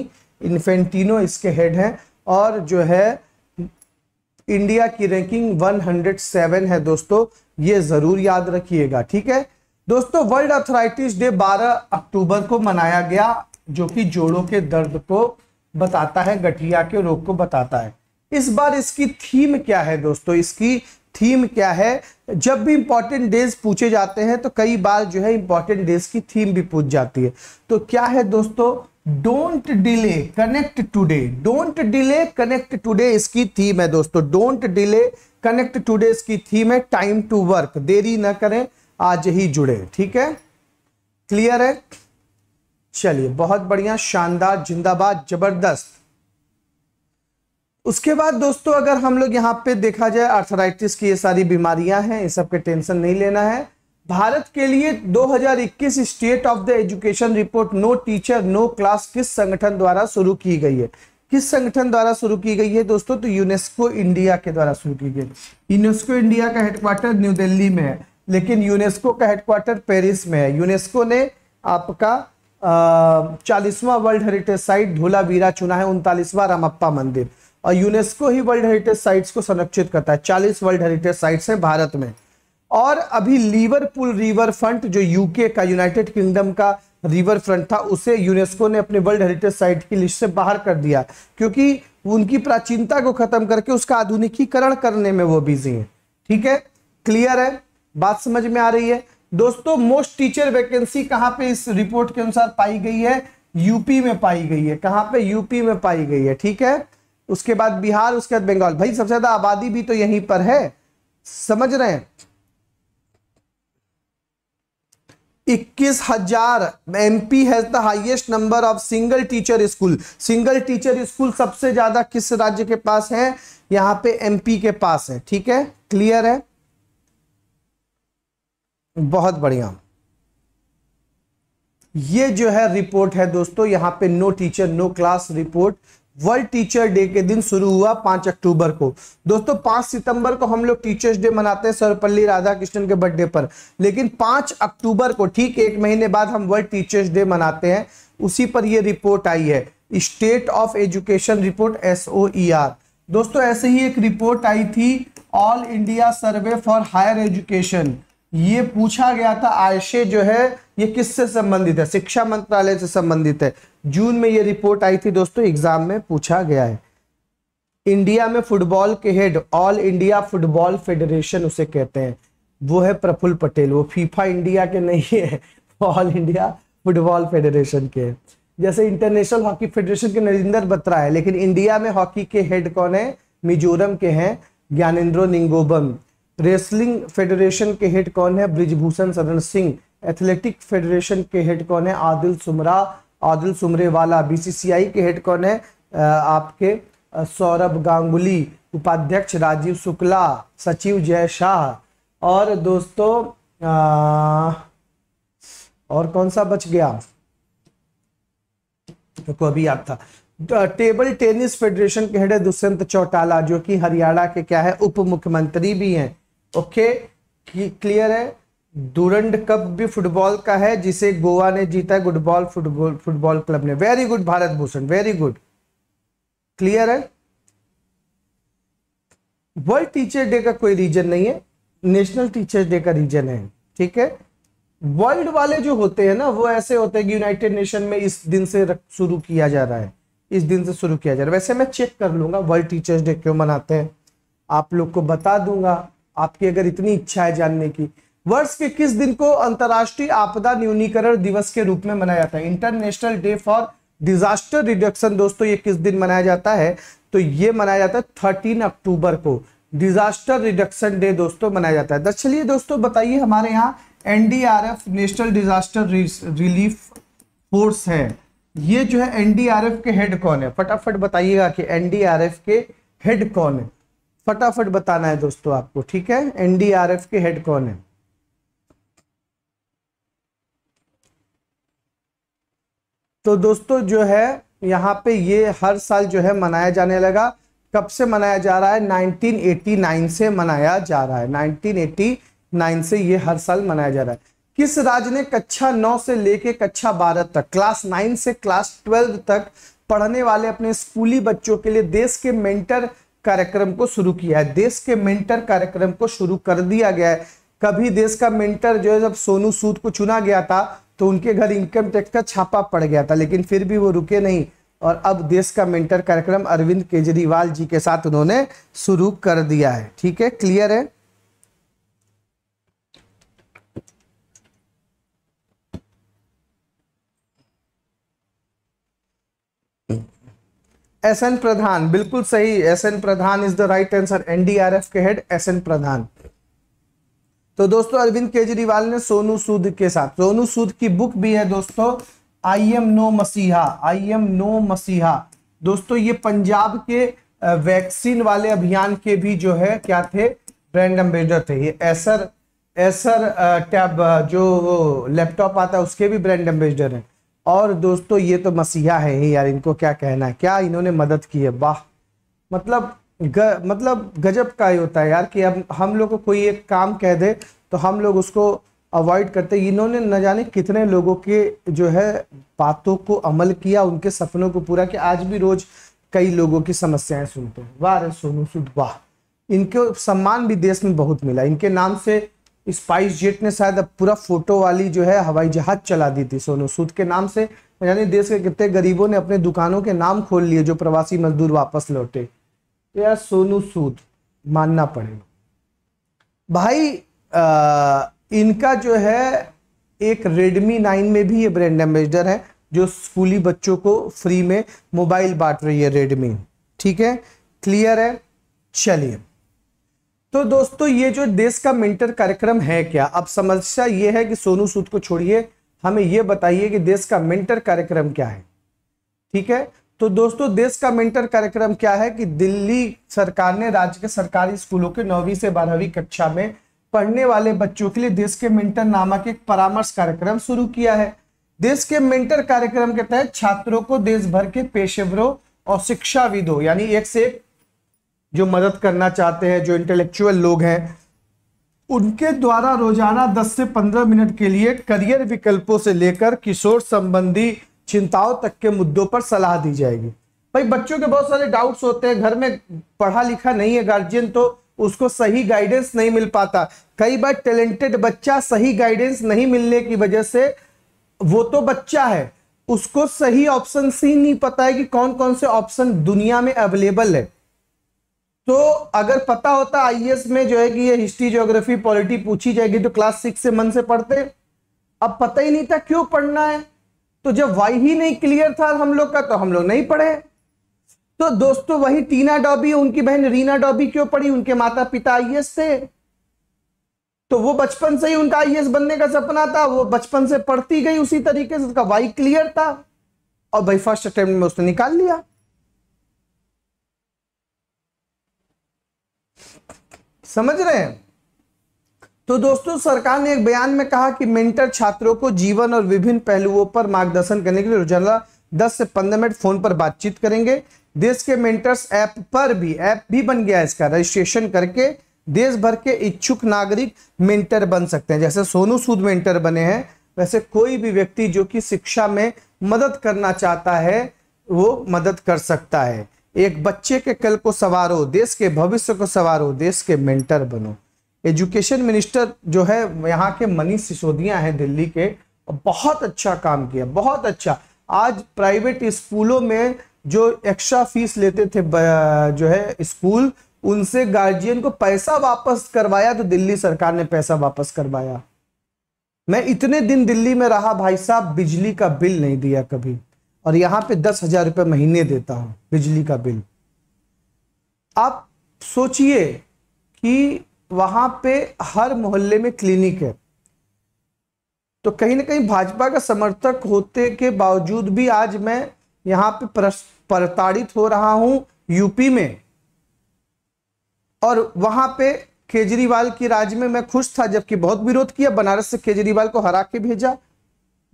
इन्फेंटिनो इसके हेड हैं और जो है इंडिया की रैंकिंग 107 है दोस्तों ये जरूर याद रखिएगा ठीक है दोस्तों वर्ल्ड अर्थराइटिस डे 12 अक्टूबर को मनाया गया जो कि जोड़ों के दर्द को बताता है गठिया के रोग को बताता है इस बार इसकी थीम क्या है दोस्तों इसकी थीम क्या है जब भी इंपॉर्टेंट डेज पूछे जाते हैं तो कई बार जो है इंपॉर्टेंट डेज की थीम भी पूछ जाती है तो क्या है दोस्तों don't delay connect today don't delay connect today इसकी थीम है दोस्तों डोंट डिले कनेक्ट टूडे इसकी थीम है टाइम टू वर्क देरी ना करें आज ही जुड़े ठीक है क्लियर है चलिए बहुत बढ़िया शानदार जिंदाबाद जबरदस्त उसके बाद दोस्तों अगर हम लोग यहाँ पे देखा जाए आर्थराइटिस की ये सारी बीमारियां हैं इन सब के टेंशन नहीं लेना है भारत के लिए 2021 state of the education report no teacher no class किस संगठन द्वारा शुरू की गई है किस संगठन द्वारा शुरू की गई है दोस्तों तो यूनेस्को इंडिया के द्वारा शुरू की गई यूनेस्को इंडिया का हेडक्वार्टर न्यू दिल्ली में है लेकिन यूनेस्को का हेडक्वार्टर पेरिस में है यूनेस्को ने आपका चालीसवां वर्ल्ड हेरिटेज साइट धोलावीरा चुना है उनतालीसवां रामप्पा मंदिर और यूनेस्को ही वर्ल्ड हेरिटेज साइट्स को संरक्षित करता है चालीस वर्ल्ड हेरिटेज साइट्स हैं भारत में और अभी लीवरपुल रिवर फ्रंट जो यूके का यूनाइटेड किंगडम का रिवर फ्रंट था उसे यूनेस्को ने अपने वर्ल्ड हेरिटेज साइट की लिस्ट से बाहर कर दिया क्योंकि उनकी प्राचीनता को खत्म करके उसका आधुनिकीकरण करने में वो बिजी है ठीक है क्लियर है बात समझ में आ रही है दोस्तों मोस्ट टीचर वैकेंसी कहां पे इस रिपोर्ट के अनुसार पाई गई है यूपी में पाई गई है कहां पे यूपी में पाई गई है ठीक है उसके बाद बिहार उसके बाद बंगाल भाई सबसे ज्यादा आबादी भी तो यहीं पर है समझ रहे हैं इक्कीस हजार M P has the highest number of single teacher school single teacher school सबसे ज्यादा किस राज्य के पास है यहां पे एमपी के पास है ठीक है क्लियर है बहुत बढ़िया ये जो है रिपोर्ट है दोस्तों यहां पे no teacher no class report world teacher day के दिन शुरू हुआ पांच अक्टूबर को दोस्तों पांच सितंबर को हम लोग टीचर्स डे मनाते हैं सर्वपल्ली राधाकृष्णन के बर्थडे पर लेकिन पांच अक्टूबर को ठीक एक महीने बाद हम वर्ल्ड टीचर्स डे मनाते हैं उसी पर यह रिपोर्ट आई है state of education report S O E R दोस्तों ऐसे ही एक रिपोर्ट आई थी all India survey for higher education ये पूछा गया था आयशे जो है ये किससे संबंधित है शिक्षा मंत्रालय से संबंधित है जून में ये रिपोर्ट आई थी दोस्तों एग्जाम में पूछा गया है इंडिया में फुटबॉल के head all India football federation उसे कहते हैं वो है प्रफुल्ल पटेल वो फीफा इंडिया के नहीं है ऑल इंडिया फुटबॉल फेडरेशन के जैसे इंटरनेशनल हॉकी फेडरेशन के नरेंद्र बत्रा है लेकिन इंडिया में हॉकी के हेड कौन है मिजोरम के हैं ज्ञानेन्द्रो निंगोबम रेसलिंग फेडरेशन के हेड कौन है ब्रिजभूषण शरण सिंह एथलेटिक फेडरेशन के हेड कौन है आदिल सुमरा आदिल सुमरे वाला बीसीसीआई के हेड कौन है आपके सौरभ गांगुली उपाध्यक्ष राजीव शुक्ला सचिव जय शाह और दोस्तों आ, और कौन सा बच गया तो को अभी याद था टेबल टेनिस फेडरेशन के हेड है दुष्यंत चौटाला जो कि हरियाणा के क्या है उप मुख्यमंत्री भी हैं ओके क्लियर है डूरंड कप भी फुटबॉल का है जिसे गोवा ने जीता है गुडबॉल फुटबॉल फुटबॉल क्लब ने very good Bharat Bhushan very good clear है वर्ल्ड टीचर डे का कोई रीजन नहीं है नेशनल टीचर डे का रीजन है ठीक है वर्ल्ड वाले जो होते हैं ना वो ऐसे होते हैं कि यूनाइटेड नेशन में इस दिन से शुरू किया जा रहा है इस दिन से शुरू किया जा रहा है वैसे मैं चेक कर लूंगा वर्ल्ड टीचर्स डे क्यों मनाते हैं आप लोग को बता दूंगा आपकी अगर इतनी इच्छा है जानने की वर्ष के किस दिन को अंतर्राष्ट्रीय आपदा न्यूनीकरण दिवस के रूप में मनाया जाता है international day for disaster reduction दोस्तों ये किस दिन मनाया जाता है तो ये मनाया जाता है थर्टीन अक्टूबर को डिजास्टर रिडक्शन डे दोस्तों मनाया जाता है तो चलिए दोस्तों बताइए हमारे यहाँ NDRF national disaster relief force है ये जो है एनडीआरएफ के हेड कौन है फटाफट बताइएगा कि एनडीआरएफ के हेड कौन है फटाफट बताना है दोस्तों आपको ठीक है एनडीआरएफ के हेड कौन है तो दोस्तों जो है यहाँ पे ये हर साल जो है मनाया जाने लगा कब से मनाया जा रहा है 1989 से मनाया जा रहा है 1989 से ये हर साल मनाया जा रहा है किस राज्य ने कक्षा नौ से लेके कक्षा बारह तक क्लास नाइन से क्लास ट्वेल्व तक पढ़ने वाले अपने स्कूली बच्चों के लिए देश के मेंटर कार्यक्रम को शुरू किया है देश के मेंटर कार्यक्रम को शुरू कर दिया गया है कभी देश का मेंटर जो है जब सोनू सूद को चुना गया था तो उनके घर इनकम टैक्स का छापा पड़ गया था लेकिन फिर भी वो रुके नहीं और अब देश का मेंटर कार्यक्रम अरविंद केजरीवाल जी के साथ उन्होंने शुरू कर दिया है ठीक है क्लियर है एस एन प्रधान बिल्कुल सही S N Pradhan is the right answer NDRF के हेड एस एन प्रधान तो दोस्तों अरविंद केजरीवाल ने सोनू सूद के साथ सोनू सूद की बुक भी है दोस्तों आई एम नो मसीहा आई एम नो मसीहा दोस्तों ये पंजाब के वैक्सीन वाले अभियान के भी जो है क्या थे ब्रांड एम्बेसडर थे ये एसर एसर टैब जो लैपटॉप आता है उसके भी ब्रांड एम्बेसडर हैं और दोस्तों ये तो मसीहा है ही यार इनको क्या कहना है क्या इन्होंने मदद की है वाह मतलब ग, मतलब गजब का ही होता है यार कि अब हम लोग को कोई एक काम कह दे तो हम लोग उसको अवॉइड करते इन्होंने न जाने कितने लोगों के जो है बातों को अमल किया उनके सपनों को पूरा किया आज भी रोज कई लोगों की समस्याएं सुनते हैं वाह रे सोनू सूद वाह इनको सम्मान भी देश में बहुत मिला इनके नाम से स्पाइस जेट ने शायद अब पूरा फोटो वाली जो है हवाई जहाज चला दी थी सोनू सूद के नाम से यानी देश के कितने गरीबों ने अपने दुकानों के नाम खोल लिए जो प्रवासी मजदूर वापस लौटे या सोनू सूद मानना पड़ेगा भाई आ, इनका जो है एक रेडमी नाइन में भी ये ब्रांड एम्बेसडर है जो स्कूली बच्चों को फ्री में मोबाइल बांट रही है रेडमी ठीक है क्लियर है चलिए तो दोस्तों ये जो देश का मेंटर कार्यक्रम है क्या अब समस्या ये है कि सोनू सूद को छोड़िए हमें ये बताइए कि देश का मेंटर कार्यक्रम क्या है ठीक है तो दोस्तों देश का मेंटर कार्यक्रम क्या है कि दिल्ली सरकार ने राज्य के सरकारी स्कूलों के नौवीं से बारहवीं कक्षा में पढ़ने वाले बच्चों के लिए देश के मेंटर नामक एक परामर्श कार्यक्रम शुरू किया है देश के मेंटर कार्यक्रम के तहत छात्रों को देश भर के पेशेवरों और शिक्षाविदों यानी एक से एक जो मदद करना चाहते हैं जो इंटेलेक्चुअल लोग हैं उनके द्वारा रोजाना 10 से 15 मिनट के लिए करियर विकल्पों से लेकर किशोर संबंधी चिंताओं तक के मुद्दों पर सलाह दी जाएगी भाई बच्चों के बहुत सारे डाउट्स होते हैं घर में पढ़ा लिखा नहीं है गार्जियन तो उसको सही गाइडेंस नहीं मिल पाता कई बार टैलेंटेड बच्चा सही गाइडेंस नहीं मिलने की वजह से वो तो बच्चा है उसको सही ऑप्शन ही नहीं पता है कि कौन कौन से ऑप्शन दुनिया में अवेलेबल है तो अगर पता होता आई में जो है कि ये हिस्ट्री ज्योग्राफी पॉलिटी पूछी जाएगी तो क्लास सिक्स से मन से पढ़ते अब पता ही नहीं था क्यों पढ़ना है तो जब वाई ही नहीं क्लियर था हम लोग का तो हम लोग नहीं पढ़े तो दोस्तों वही टीना डॉबी उनकी बहन रीना डॉबी क्यों पढ़ी उनके माता पिता आई से तो वो बचपन से ही उनका आई बनने का सपना था वो बचपन से पढ़ती गई उसी तरीके से उसका वाई क्लियर था और भाई फर्स्ट अटेम्प्ट में उसने निकाल लिया समझ रहे हैं तो दोस्तों सरकार ने एक बयान में कहा कि मेंटर छात्रों को जीवन और विभिन्न पहलुओं पर मार्गदर्शन करने के लिए रोजाना 10 से 15 मिनट फोन पर बातचीत करेंगे देश के मेंटर्स ऐप पर भी ऐप भी बन गया इसका रजिस्ट्रेशन करके देश भर के इच्छुक नागरिक मेंटर बन सकते हैं जैसे सोनू सूद मेंटर बने हैं वैसे कोई भी व्यक्ति जो कि शिक्षा में मदद करना चाहता है वो मदद कर सकता है एक बच्चे के कल को सवारो देश के भविष्य को सवारो देश के मेंटर बनो एजुकेशन मिनिस्टर जो है यहाँ के मनीष सिसोदिया हैं दिल्ली के बहुत अच्छा काम किया बहुत अच्छा आज प्राइवेट स्कूलों में जो एक्स्ट्रा फीस लेते थे जो है स्कूल उनसे गार्जियन को पैसा वापस करवाया तो दिल्ली सरकार ने पैसा वापस करवाया मैं इतने दिन दिल्ली में रहा भाई साहब बिजली का बिल नहीं दिया कभी और यहाँ पे दस हजार रुपये महीने देता हूं बिजली का बिल आप सोचिए कि वहां पे हर मोहल्ले में क्लिनिक है तो कहीं ना कहीं भाजपा का समर्थक होते के बावजूद भी आज मैं यहां पे प्रताड़ित हो रहा हूं यूपी में और वहां पे केजरीवाल की राज में मैं खुश था जबकि बहुत विरोध किया बनारस से केजरीवाल को हरा के भेजा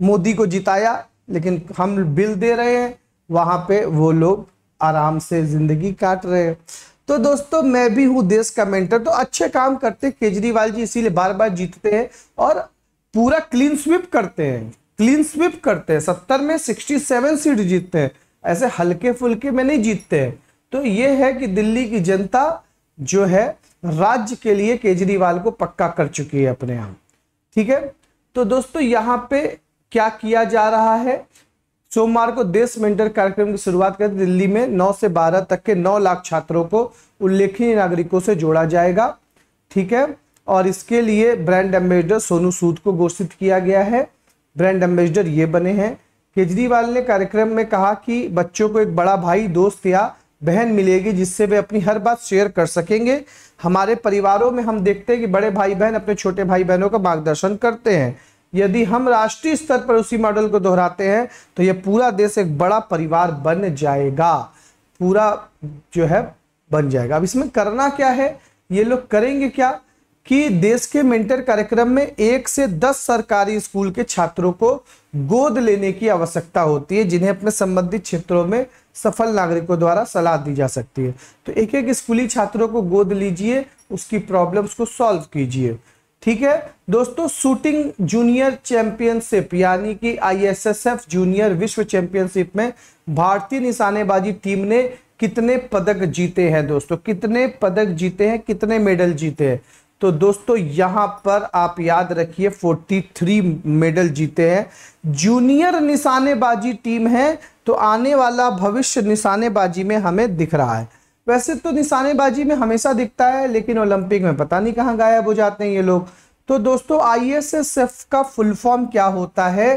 मोदी को जिताया लेकिन हम बिल दे रहे हैं वहां पे वो लोग आराम से जिंदगी काट रहे हैं तो दोस्तों मैं भी हूं देश का मेंटर तो अच्छे काम करते केजरीवाल जी इसीलिए बार बार जीतते हैं और पूरा क्लीन स्विप करते हैं क्लीन स्विप करते हैं सत्तर में सिक्सटी सेवन सीट जीतते हैं ऐसे हल्के फुल्के में नहीं जीतते हैं तो ये है कि दिल्ली की जनता जो है राज्य के लिए केजरीवाल को पक्का कर चुकी है अपने यहां ठीक है तो दोस्तों यहाँ पे क्या किया जा रहा है सोमवार को देश मेंटर कार्यक्रम की शुरुआत कर दिल्ली में नौ से बारह तक के नौ लाख छात्रों को उल्लेखनीय नागरिकों से जोड़ा जाएगा ठीक है और इसके लिए ब्रांड एम्बेसडर सोनू सूद को घोषित किया गया है ब्रांड एम्बेसडर ये बने हैं केजरीवाल ने कार्यक्रम में कहा कि बच्चों को एक बड़ा भाई दोस्त या बहन मिलेगी जिससे वे अपनी हर बात शेयर कर सकेंगे हमारे परिवारों में हम देखते हैं कि बड़े भाई बहन अपने छोटे भाई बहनों का मार्गदर्शन करते हैं यदि हम राष्ट्रीय स्तर पर उसी मॉडल को दोहराते हैं तो यह पूरा देश एक बड़ा परिवार बन जाएगा पूरा जो है बन जाएगा अब इसमें करना क्या है ये लोग करेंगे क्या कि देश के मेंटर कार्यक्रम में एक से दस सरकारी स्कूल के छात्रों को गोद लेने की आवश्यकता होती है जिन्हें अपने संबंधित क्षेत्रों में सफल नागरिकों द्वारा सलाह दी जा सकती है तो एक एक स्कूली छात्रों को गोद लीजिए उसकी प्रॉब्लम्स को सॉल्व कीजिए ठीक है दोस्तों शूटिंग जूनियर चैंपियनशिप यानी कि आईएसएसएफ जूनियर विश्व चैंपियनशिप में भारतीय निशानेबाजी टीम ने कितने पदक जीते हैं दोस्तों कितने पदक जीते हैं कितने मेडल जीते हैं तो दोस्तों यहां पर आप याद रखिए 43 मेडल जीते हैं जूनियर निशानेबाजी टीम है तो आने वाला भविष्य निशानेबाजी में हमें दिख रहा है वैसे तो निशानेबाजी में हमेशा दिखता है लेकिन ओलंपिक में पता नहीं कहाँ गायब हो जाते हैं ये लोग तो दोस्तों आईएसएसएफ का फुल फॉर्म क्या होता है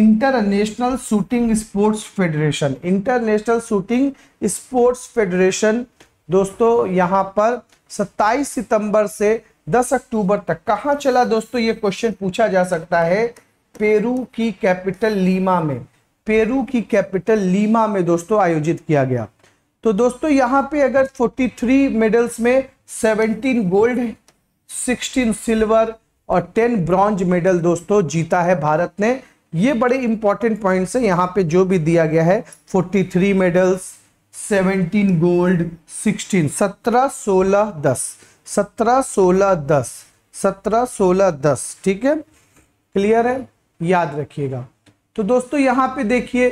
international shooting sports federation international shooting sports federation दोस्तों यहाँ पर 27 सितंबर से 10 अक्टूबर तक कहाँ चला दोस्तों ये क्वेश्चन पूछा जा सकता है पेरू की कैपिटल लीमा में पेरू की कैपिटल लीमा में दोस्तों आयोजित किया गया तो दोस्तों यहां पे अगर 43 मेडल्स में 17 गोल्ड 16 सिल्वर और 10 ब्रॉन्ज मेडल दोस्तों जीता है भारत ने ये बड़े इंपॉर्टेंट पॉइंट्स हैं यहां पे जो भी दिया गया है 43 मेडल्स 17 गोल्ड 16 17 16 10 17 16 10 17 16 10 ठीक है क्लियर है याद रखिएगा तो दोस्तों यहां पे देखिए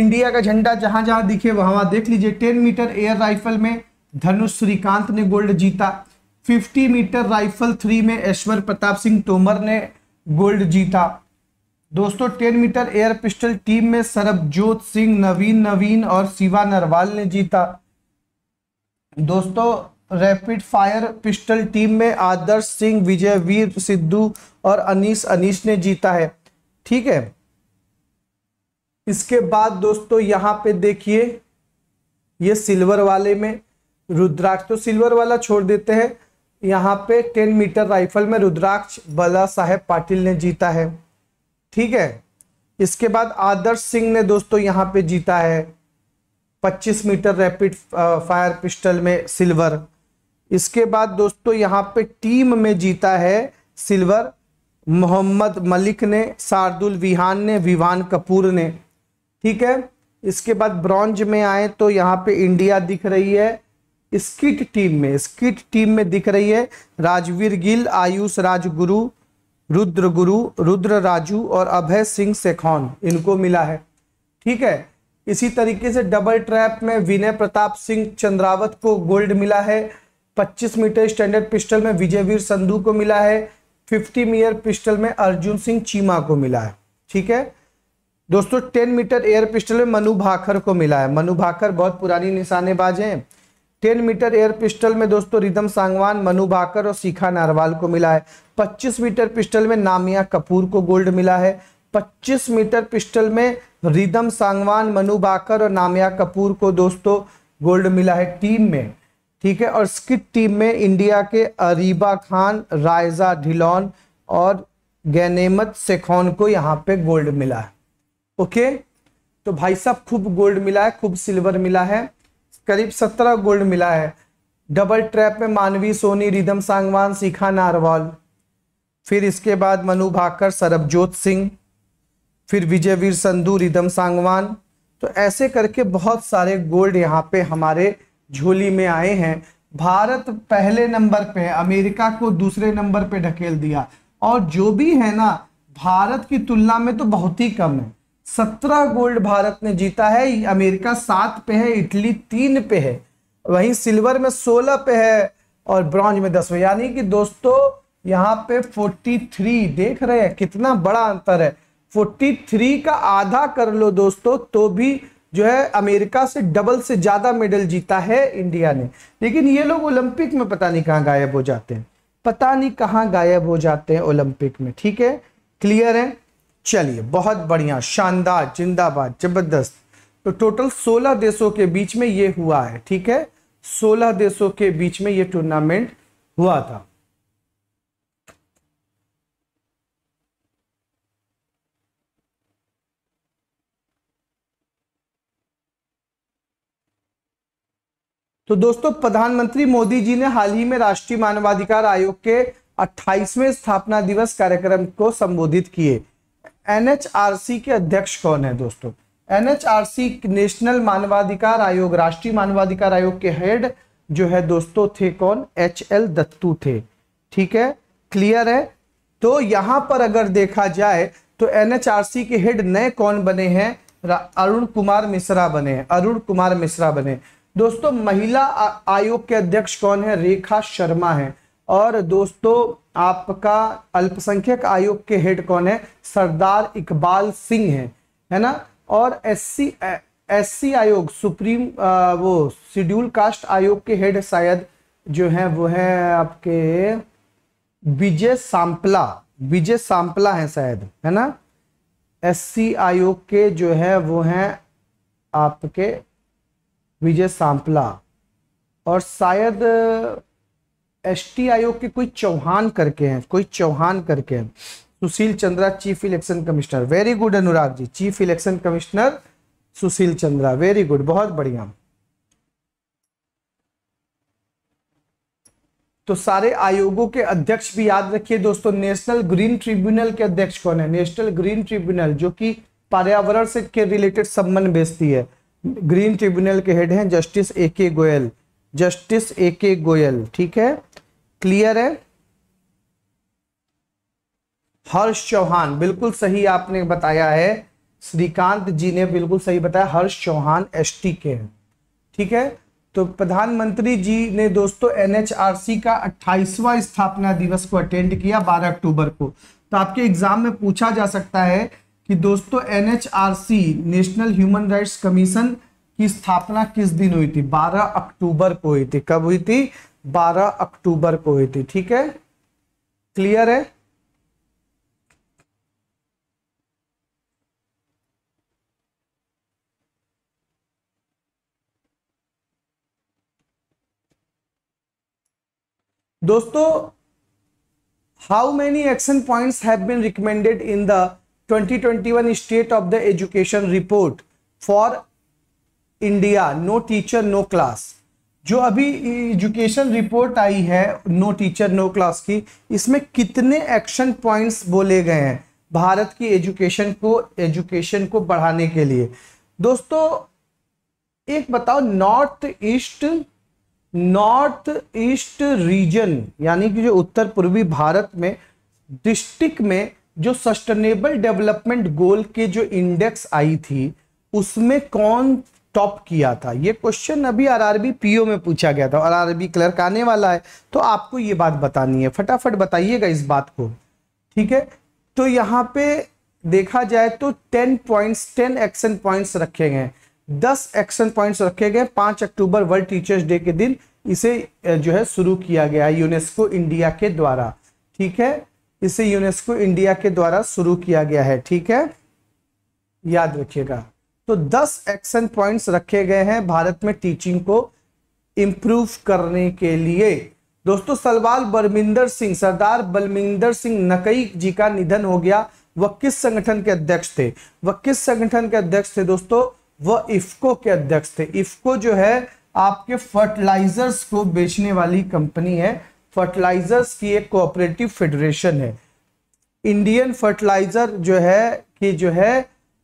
इंडिया का झंडा जहां जहां दिखे वहां वहां देख लीजिए टेन मीटर एयर राइफल में धनुष श्रीकांत ने गोल्ड जीता फिफ्टी मीटर राइफल थ्री में ऐश्वर प्रताप सिंह तोमर ने गोल्ड जीता दोस्तों ten metre air pistol team में सरबजोत सिंह नवीन नवीन और शिवा नरवाल ने जीता दोस्तों रैपिड फायर पिस्टल टीम में आदर्श सिंह विजय वीर सिद्धू और अनीस अनीस ने जीता है ठीक है इसके बाद दोस्तों यहाँ पे देखिए ये सिल्वर वाले में रुद्राक्ष तो सिल्वर वाला छोड़ देते हैं यहाँ पे टेन मीटर राइफल में रुद्राक्ष बला साहेब पाटिल ने जीता है ठीक है इसके बाद आदर्श सिंह ने दोस्तों यहाँ पे जीता है 25 मीटर रैपिड फायर पिस्टल में सिल्वर इसके बाद दोस्तों यहाँ पे टीम में जीता है सिल्वर मोहम्मद मलिक ने शार्दुल विहान ने विवान कपूर ने ठीक है इसके बाद ब्रॉन्ज में आए तो यहाँ पे इंडिया दिख रही है स्किट टीम में स्किट टीम में दिख रही है राजवीर गिल आयुष राजगुरु रुद्र गुरु रुद्र राजू और अभय सिंह सेखौन इनको मिला है ठीक है इसी तरीके से डबल ट्रैप में विनय प्रताप सिंह चंद्रावत को गोल्ड मिला है 25 मीटर स्टैंडर्ड पिस्टल में विजयवीर संधू को मिला है 50 मीटर पिस्टल में अर्जुन सिंह चीमा को मिला है ठीक है दोस्तों 10 मीटर एयर पिस्टल में मनु भाकर को मिला है मनु भाकर बहुत पुरानी निशानेबाज हैं 10 मीटर एयर पिस्टल में दोस्तों रिदम सांगवान मनु भाकर और शिखा नारवाल को मिला है 25 मीटर पिस्टल में नामिया कपूर को गोल्ड मिला है 25 मीटर पिस्टल में रिदम सांगवान मनु भाकर और नामिया कपूर को दोस्तों गोल्ड मिला है टीम में ठीक है और स्किट टीम में इंडिया के अरीबा खान रायजा ढिलौन और गैनेमत सेखोन को यहाँ पे गोल्ड मिला है ओके तो भाई साहब खूब गोल्ड मिला है खूब सिल्वर मिला है करीब सत्रह गोल्ड मिला है डबल ट्रैप में मानवी सोनी रिदम सांगवान शिखा नारवाल फिर इसके बाद मनु भाकर सरबजोत सिंह फिर विजयवीर संधु संधू रिदम सांगवान तो ऐसे करके बहुत सारे गोल्ड यहाँ पे हमारे झोली में आए हैं भारत पहले नंबर पे अमेरिका को दूसरे नंबर पे ढकेल दिया और जो भी है ना भारत की तुलना में तो बहुत ही कम है सत्रह गोल्ड भारत ने जीता है अमेरिका सात पे है इटली तीन पे है वहीं सिल्वर में सोलह पे है और ब्रॉन्ज में दस पे यानी कि दोस्तों यहाँ पे फोर्टी थ्री देख रहे हैं कितना बड़ा अंतर है फोर्टी थ्री का आधा कर लो दोस्तों तो भी जो है अमेरिका से डबल से ज़्यादा मेडल जीता है इंडिया ने लेकिन ये लोग ओलंपिक में पता नहीं कहाँ गायब हो जाते हैं पता नहीं कहाँ गायब हो जाते हैं ओलंपिक में ठीक है क्लियर है चलिए बहुत बढ़िया शानदार जिंदाबाद जबरदस्त तो टोटल 16 देशों के बीच में ये हुआ है ठीक है 16 देशों के बीच में ये टूर्नामेंट हुआ था तो दोस्तों प्रधानमंत्री मोदी जी ने हाल ही में राष्ट्रीय मानवाधिकार आयोग के 28वें स्थापना दिवस कार्यक्रम को संबोधित किए एनएचआरसी के अध्यक्ष कौन है दोस्तों एनएचआरसी नेशनल मानवाधिकार आयोग राष्ट्रीय मानवाधिकार आयोग के हेड जो है दोस्तों थे कौन एच एल दत्तू थे ठीक है क्लियर है तो यहां पर अगर देखा जाए तो एनएचआरसी के हेड नए कौन बने हैं अरुण कुमार मिश्रा बने हैं अरुण कुमार मिश्रा बने दोस्तों महिला आयोग के अध्यक्ष कौन है रेखा शर्मा है और दोस्तों आपका अल्पसंख्यक आयोग के हेड कौन है सरदार इकबाल सिंह है है ना और एससी एससी आयोग सुप्रीम आ, वो शेड्यूल कास्ट आयोग के हेड शायद जो है वो है आपके विजय सांपला विजय सांपला है शायद है ना एससी आयोग के जो है वो है आपके विजय सांपला और शायद एसटी आयोग के कोई चौहान करके हैं कोई चौहान करके हैं Sushil Chandra chief election commissioner very good Anurag ji chief election commissioner Sushil Chandra very good बहुत बढ़िया तो सारे आयोगों के अध्यक्ष भी याद रखिए दोस्तों नेशनल ग्रीन ट्रिब्यूनल के अध्यक्ष कौन है नेशनल ग्रीन ट्रिब्यूनल जो कि पर्यावरण से के रिलेटेड संबंध बेचती है ग्रीन ट्रिब्यूनल के हेड हैं justice A K Goyal justice A K Goyal ठीक है क्लियर है हर्ष चौहान बिल्कुल सही आपने बताया है श्रीकांत जी ने बिल्कुल सही बताया हर्ष चौहान एसटी के हैं ठीक है तो प्रधानमंत्री जी ने दोस्तों एनएचआरसी का 28वां स्थापना दिवस को अटेंड किया 12 अक्टूबर को तो आपके एग्जाम में पूछा जा सकता है कि दोस्तों NHRC national human rights commission की स्थापना किस दिन हुई थी 12 अक्टूबर को हुई थी कब हुई थी 12 अक्टूबर को हुई थी ठीक है क्लियर है दोस्तों how many action points have been recommended in the 2021 state of the education report for India no teacher no class जो अभी एजुकेशन रिपोर्ट आई है नो टीचर नो क्लास की इसमें कितने एक्शन पॉइंट्स बोले गए हैं भारत की एजुकेशन को एजुकेशन को बढ़ाने के लिए दोस्तों एक बताओ north east north east region यानी कि जो उत्तर पूर्वी भारत में डिस्ट्रिक्ट में जो सस्टेनेबल डेवलपमेंट गोल के जो इंडेक्स आई थी उसमें कौन टॉप किया था ये क्वेश्चन अभी आरआरबी पीओ में पूछा गया था और आरआरबी क्लर्क आने वाला है तो आपको ये बात बतानी है फटाफट बताइएगा इस बात को ठीक है तो यहाँ पे देखा जाए तो ten points ten action points रखे गए दस एक्शन पॉइंट्स रखे गए पांच अक्टूबर वर्ल्ड टीचर्स डे के दिन इसे जो है शुरू किया गया है यूनेस्को इंडिया के द्वारा ठीक है इसे यूनेस्को इंडिया के द्वारा शुरू किया गया है ठीक है याद रखिएगा तो 10 एक्शन पॉइंट्स रखे गए हैं भारत में टीचिंग को इम्प्रूव करने के लिए दोस्तों सलवाल बलमिंदर सिंह सरदार बलमिंदर सिंह नकई जी का निधन हो गया वह किस संगठन के अध्यक्ष थे वह किस संगठन के अध्यक्ष थे दोस्तों वह इफ्को के अध्यक्ष थे इफ्को जो है आपके फर्टिलाइजर्स को बेचने वाली कंपनी है फर्टिलाइजर्स की एक कोऑपरेटिव फेडरेशन है इंडियन फर्टिलाइजर जो है कि जो है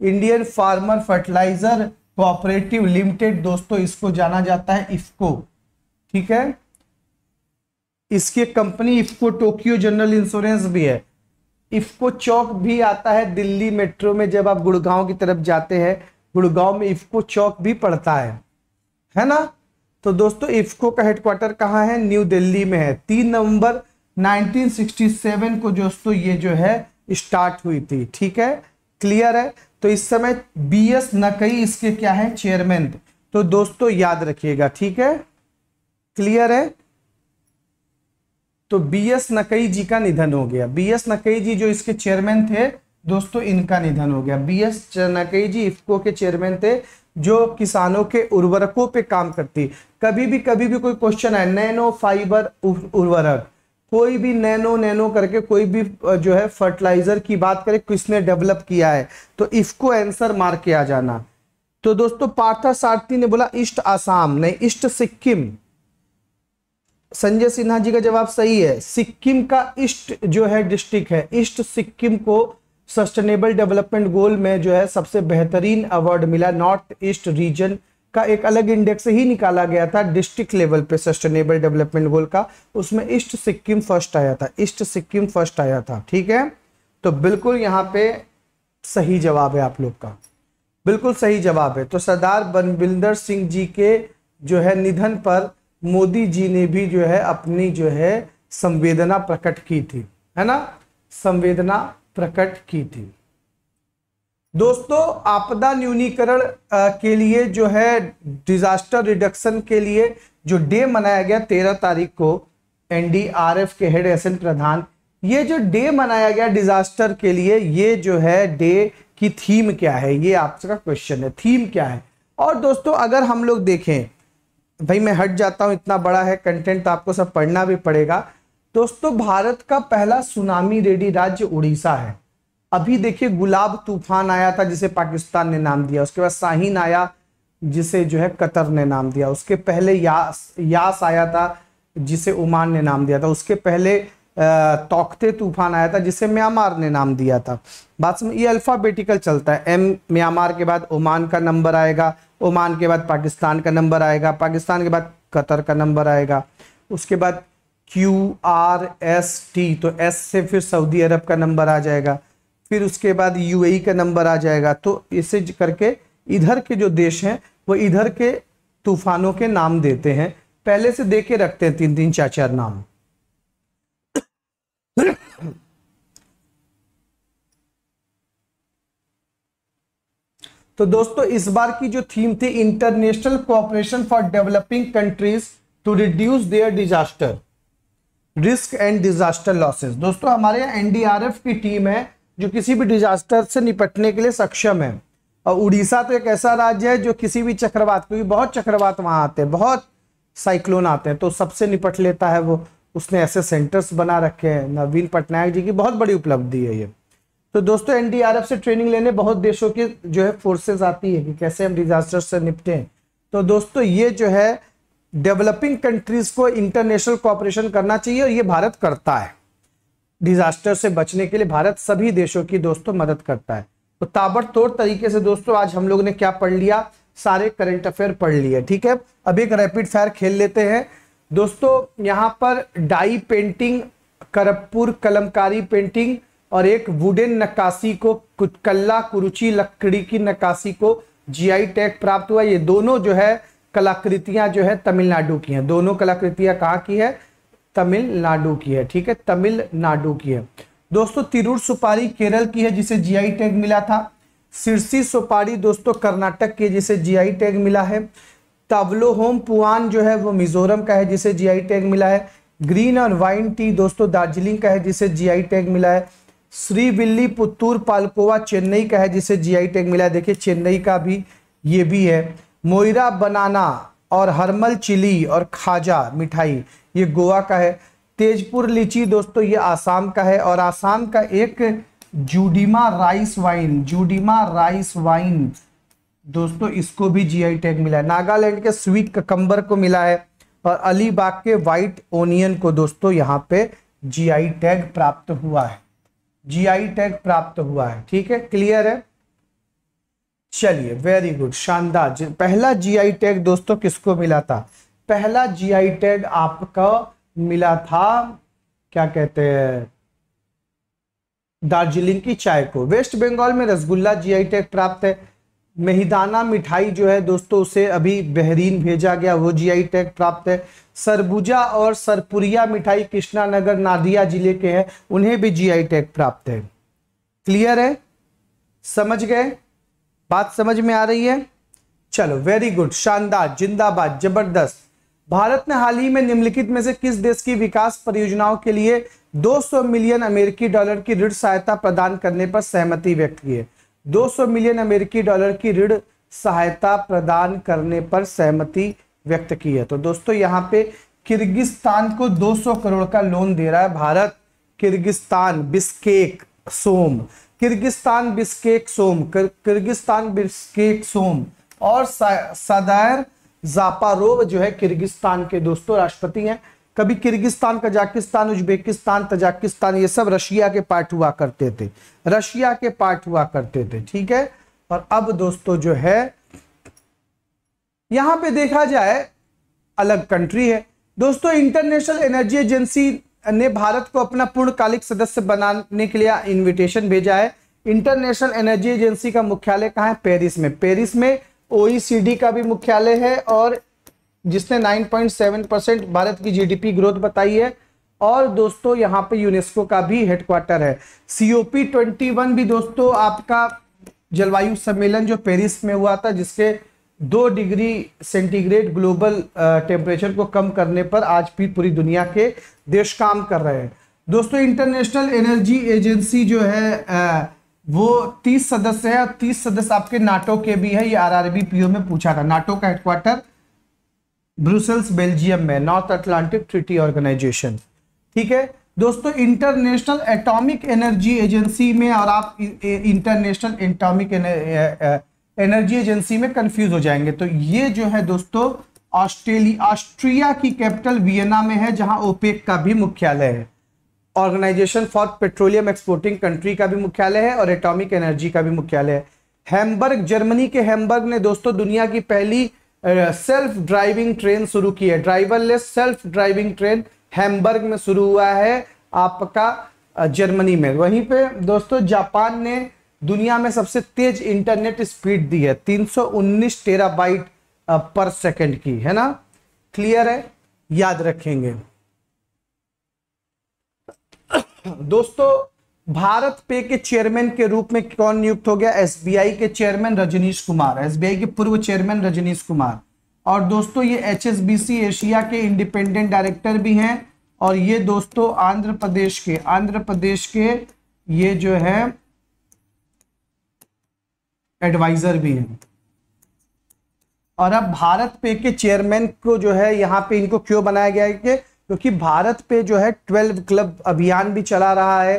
Indian farmer fertiliser cooperative limited दोस्तों इसको जाना जाता है इफको ठीक है इसकी company IFFCO Tokio general insurance भी है इफको चौक भी आता है दिल्ली मेट्रो में जब आप गुड़गांव की तरफ जाते हैं गुड़गांव में इफको चौक भी पड़ता है है ना तो दोस्तों इफको का हेडक्वार्टर कहाँ है न्यू दिल्ली में है तीन नवंबर 1967 को दोस्तों ये जो है स्टार्ट हुई थी ठीक है क्लियर है तो इस समय बी एस नकई इसके क्या है चेयरमैन तो दोस्तों याद रखिएगा ठीक है क्लियर है तो बी एस नकई जी का निधन हो गया बी एस नकई जी जो इसके चेयरमैन थे दोस्तों इनका निधन हो गया बी एस नकई जी इफको के चेयरमैन थे जो किसानों के उर्वरकों पे काम करती कभी भी कभी भी कोई क्वेश्चन है नैनो फाइबर उर्वरक कोई भी नैनो नैनो करके कोई भी जो है फर्टिलाइजर की बात करें किसने डेवलप किया है तो इसको आंसर मार के आ जाना तो दोस्तों पार्था सारथी ने बोला ईस्ट आसाम नहीं ईस्ट सिक्किम संजय सिन्हा जी का जवाब सही है सिक्किम का ईस्ट जो है डिस्ट्रिक्ट है ईस्ट सिक्किम को सस्टेनेबल डेवलपमेंट गोल में जो है सबसे बेहतरीन अवार्ड मिला नॉर्थ ईस्ट रीजन का एक अलग इंडेक्स ही निकाला गया था डिस्ट्रिक्ट लेवल पे सस्टेनेबल डेवलपमेंट गोल का उसमें ईस्ट सिक्किम फर्स्ट आया था ईस्ट सिक्किम फर्स्ट आया था ठीक है तो बिल्कुल यहाँ पे सही जवाब है आप लोग का बिल्कुल सही जवाब है तो सरदार बनबिंदर सिंह जी के जो है निधन पर मोदी जी ने भी जो है अपनी जो है संवेदना प्रकट की थी है ना संवेदना प्रकट की थी दोस्तों आपदा न्यूनीकरण के लिए जो है डिजास्टर रिडक्शन के लिए जो डे मनाया गया तेरह तारीख को एनडीआरएफ के हेड एस प्रधान ये जो डे मनाया गया डिजास्टर के लिए ये जो है डे की थीम क्या है ये आपका क्वेश्चन है थीम क्या है और दोस्तों अगर हम लोग देखें भाई मैं हट जाता हूँ इतना बड़ा है कंटेंट तो आपको सब पढ़ना भी पड़ेगा दोस्तों भारत का पहला सुनामी रेडी राज्य उड़ीसा है अभी देखिए गुलाब तूफान आया था जिसे पाकिस्तान ने नाम दिया उसके बाद शाहीन आया जिसे जो है कतर ने नाम दिया उसके पहले यास यास आया था जिसे ओमान ने नाम दिया था उसके पहले तोखते तूफान आया था जिसे म्यांमार ने नाम दिया था बात समझ ये अल्फ़ाबेटिकल चलता है एम म्यांमार के बाद ओमान का नंबर आएगा ओमान के बाद पाकिस्तान का नंबर आएगा पाकिस्तान के बाद कतर का नंबर आएगा उसके बाद क्यू आर एस टी तो एस से फिर सऊदी अरब का नंबर आ जाएगा फिर उसके बाद यूएई e का नंबर आ जाएगा तो इसे करके इधर के जो देश हैं वो इधर के तूफानों के नाम देते हैं पहले से दे के रखते हैं तीन तीन चार चार नाम तो दोस्तों इस बार की जो थीम थी international cooperation for developing countries to reduce their disaster risk and disaster losses दोस्तों हमारे यहाँ एनडीआरएफ की टीम है जो किसी भी डिजास्टर से निपटने के लिए सक्षम है और उड़ीसा तो एक ऐसा राज्य है जो किसी भी चक्रवात क्योंकि बहुत चक्रवात वहाँ आते हैं बहुत साइक्लोन आते हैं तो सबसे निपट लेता है वो उसने ऐसे सेंटर्स बना रखे हैं नवीन पटनायक जी की बहुत बड़ी उपलब्धि है ये तो दोस्तों एनडीआरएफ से ट्रेनिंग लेने बहुत देशों की जो है फोर्सेज आती है कि कैसे हम डिजास्टर से निपटें तो दोस्तों ये जो है डेवलपिंग कंट्रीज को इंटरनेशनल कॉपरेशन करना चाहिए और ये भारत करता है डिजास्टर से बचने के लिए भारत सभी देशों की दोस्तों मदद करता है तो ताबड़तोड़ तरीके से दोस्तों आज हम लोग ने क्या पढ़ लिया सारे करंट अफेयर पढ़ लिए ठीक है अब एक रैपिड फायर खेल लेते हैं दोस्तों यहाँ पर डाई पेंटिंग करपुर कलमकारी पेंटिंग और एक वुडन नक्काशी को कुटकल्ला कुरुचि लकड़ी की नक्काशी को जीआई टैग प्राप्त हुआ ये दोनों जो है कलाकृतियां जो है तमिलनाडु की हैं दोनों कलाकृतियां कहाँ की है तमिलनाडु की है ठीक है तमिलनाडु की है दोस्तों तिरुर सुपारी केरल की है जिसे जीआई टैग मिला था सिरसी सुपारी दोस्तों कर्नाटक के जिसे जीआई टैग मिला है तवलोहोम पुआन जो है वो मिजोरम का है जिसे जीआई टैग मिला है ग्रीन और वाइन टी दोस्तों दार्जिलिंग का है जिसे जीआई टैग मिला है श्री बिल्ली पुत्तूर पालकोवा चेन्नई का है जिसे जीआई टैग मिला है देखिए चेन्नई का भी ये भी है मोइरा बनाना और हरमल चिली और खाजा मिठाई ये गोवा का है तेजपुर लीची दोस्तों ये आसाम का है और आसाम का एक Judima rice wine Judima rice wine दोस्तों इसको भी जीआई टैग मिला है नागालैंड के स्वीट ककम्बर को मिला है और अलीबाग के व्हाइट ओनियन को दोस्तों यहाँ पे जीआई टैग प्राप्त हुआ है जीआई टैग प्राप्त हुआ है ठीक है क्लियर है चलिए वेरी गुड शानदार पहला जीआई टैग दोस्तों किसको मिला था पहला जीआई टैग आपका मिला था क्या कहते हैं दार्जिलिंग की चाय को वेस्ट बंगाल में रसगुल्ला जीआई टैग प्राप्त है मेहिदाना मिठाई जो है दोस्तों उसे अभी बहरीन भेजा गया वो जीआई टैग प्राप्त है सरबुजा और सरपुरिया मिठाई कृष्णा नगर नादिया जिले के हैं उन्हें भी जीआई टैग प्राप्त है क्लियर है समझ गए बात समझ में आ रही है चलो वेरी गुड शानदार जिंदाबाद जबरदस्त भारत ने हाल ही में निम्नलिखित में से किस देश की विकास परियोजनाओं के लिए 200 मिलियन अमेरिकी डॉलर की ऋण सहायता प्रदान करने पर सहमति व्यक्त की है 200 मिलियन अमेरिकी डॉलर की ऋण सहायता प्रदान करने पर सहमति व्यक्त की है तो दोस्तों यहाँ पे किर्गिस्तान को 200 करोड़ का लोन दे रहा है Bharat Kyrgyzstan Bishkek som Kyrgyzstan Bishkek som Kyrgyzstan Bishkek som और सदैर सा, जापारोव जो है किर्गिस्तान के दोस्तों राष्ट्रपति हैं कभी किर्गिस्तान कजाकिस्तान उज्बेकिस्तान तजाकिस्तान ये सब रशिया के पार्ट हुआ करते थे रशिया के पार्ट हुआ करते थे ठीक है और अब दोस्तों जो है यहां पे देखा जाए अलग कंट्री है दोस्तों इंटरनेशनल एनर्जी एजेंसी ने भारत को अपना पूर्णकालिक सदस्य बनाने के लिए इन्विटेशन भेजा है इंटरनेशनल एनर्जी एजेंसी का मुख्यालय कहाँ है पेरिस में पेरिस में ओईसीडी का भी मुख्यालय है और जिसने 9.7 परसेंट भारत की जीडीपी ग्रोथ बताई है और दोस्तों यहाँ पे यूनेस्को का भी हेडक्वार्टर है सीओपी 21 भी दोस्तों आपका जलवायु सम्मेलन जो पेरिस में हुआ था जिसके दो डिग्री सेंटीग्रेड ग्लोबल टेम्परेचर को कम करने पर आज भी पूरी दुनिया के देश काम कर रहे हैं दोस्तों इंटरनेशनल एनर्जी एजेंसी जो है आ, वो तीस सदस्य है और तीस सदस्य आपके नाटो के भी है ये आरआरबी पीओ में पूछा था नाटो का हेडक्वार्टर ब्रुसेल्स बेल्जियम में नॉर्थ अटलांटिक ट्रिटी ऑर्गेनाइजेशन ठीक है दोस्तों इंटरनेशनल एटॉमिक एनर्जी एजेंसी में और आप इंटरनेशनल एटॉमिक एनर्जी एजेंसी में कंफ्यूज हो जाएंगे तो ये जो है दोस्तों ऑस्ट्रेलिया ऑस्ट्रिया की कैपिटल वियना में है जहां ओपेक का भी मुख्यालय है organisation for petroleum exporting country का भी मुख्यालय है और एटॉमिक एनर्जी का भी मुख्यालय है हैमबर्ग जर्मनी के हैमबर्ग ने दोस्तों दुनिया की पहली सेल्फ ड्राइविंग ट्रेन शुरू की है driverless self driving train Hamburg में शुरू हुआ है आपका जर्मनी में वहीं पे दोस्तों जापान ने दुनिया में सबसे तेज इंटरनेट स्पीड दी है 319 टेराबाइट पर सेकंड की है ना क्लियर है याद रखेंगे दोस्तों भारत पे के चेयरमैन के रूप में कौन नियुक्त हो गया एसबीआई के चेयरमैन रजनीश कुमार एसबीआई के पूर्व चेयरमैन रजनीश कुमार और दोस्तों ये एचएसबीसी एशिया के इंडिपेंडेंट डायरेक्टर भी हैं और ये दोस्तों आंध्र प्रदेश के आंध्र प्रदेश के ये जो है एडवाइजर भी हैं और अब भारत पे के चेयरमैन को जो है यहाँ पे इनको क्यों बनाया गया है कि क्योंकि भारत पे जो है ट्वेल्व क्लब अभियान भी चला रहा है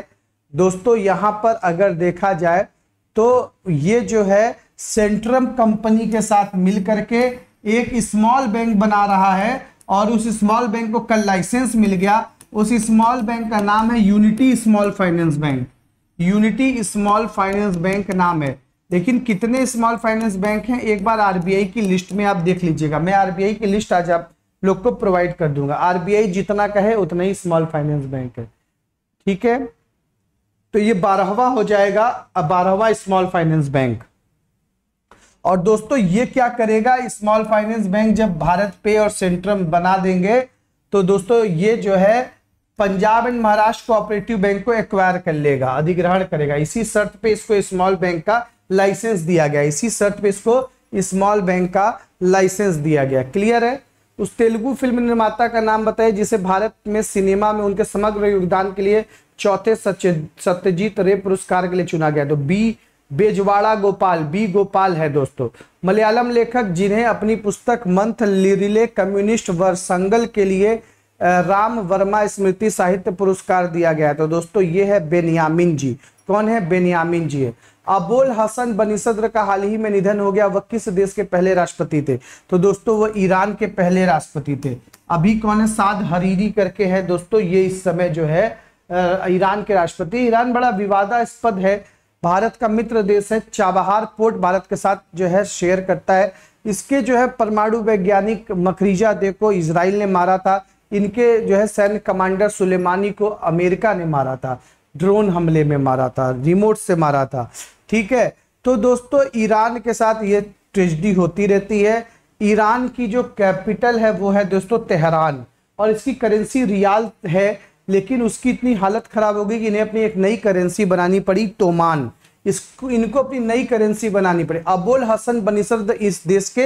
दोस्तों यहां पर अगर देखा जाए तो ये जो है सेंट्रम कंपनी के साथ मिल करके एक स्मॉल बैंक बना रहा है और उस स्मॉल बैंक को कल लाइसेंस मिल गया उस स्मॉल बैंक का नाम है unity small finance bank unity small finance bank नाम है लेकिन कितने स्मॉल फाइनेंस बैंक हैं एक बार आरबीआई की लिस्ट में आप देख लीजिएगा मैं आरबीआई की लिस्ट आज आप लोग को प्रोवाइड कर दूंगा आरबीआई जितना कहे उतना ही स्मॉल फाइनेंस बैंक है ठीक है तो ये बारहवा हो जाएगा अब बारहवा स्मॉल फाइनेंस बैंक और दोस्तों ये क्या करेगा स्मॉल फाइनेंस बैंक जब भारत पे और सेंट्रम बना देंगे तो दोस्तों ये जो है Punjab and Maharashtra cooperative bank को एक्वायर कर लेगा अधिग्रहण करेगा इसी शर्त पे इसको स्मॉल बैंक का लाइसेंस दिया गया इसी शर्त पे इसको स्मॉल बैंक का लाइसेंस दिया गया क्लियर है उस तेलुगु फिल्म निर्माता का नाम बताइए जिसे भारत में सिनेमा में उनके समग्र योगदान के लिए चौथे सत्यजीत रे पुरस्कार के लिए चुना गया तो बी बेजवाड़ा गोपाल बी गोपाल है दोस्तों मलयालम लेखक जिन्हें अपनी पुस्तक मंथ लिरिले कम्युनिस्ट वर्संगल के लिए राम वर्मा स्मृति साहित्य पुरस्कार दिया गया तो दोस्तों ये है बेनियामिन जी कौन है बेनियामिन जी है अबुल हसन बनी सदर का हाल ही में निधन हो गया वह किस देश के पहले राष्ट्रपति थे तो दोस्तों वह ईरान के पहले राष्ट्रपति थे अभी कौन है साद हरीरी करके है दोस्तों ये इस समय जो है ईरान के राष्ट्रपति ईरान बड़ा विवादास्पद है भारत का मित्र देश है चाबहार पोर्ट भारत के साथ जो है शेयर करता है इसके जो है परमाणु वैज्ञानिक मखरीजा दे को इसराइल ने मारा था इनके जो है सैन्य कमांडर सुलेमानी को अमेरिका ने मारा था ड्रोन हमले में मारा था रिमोट से मारा था ठीक है तो दोस्तों ईरान के साथ ये ट्रेजडी होती रहती है ईरान की जो कैपिटल है वो है दोस्तों तेहरान और इसकी करेंसी रियाल है लेकिन उसकी इतनी हालत ख़राब हो गई कि इन्हें अपनी एक नई करेंसी बनानी पड़ी तोमान इसको इनको अपनी नई करेंसी बनानी पड़ी अबुल हसन बनीसर इस देश के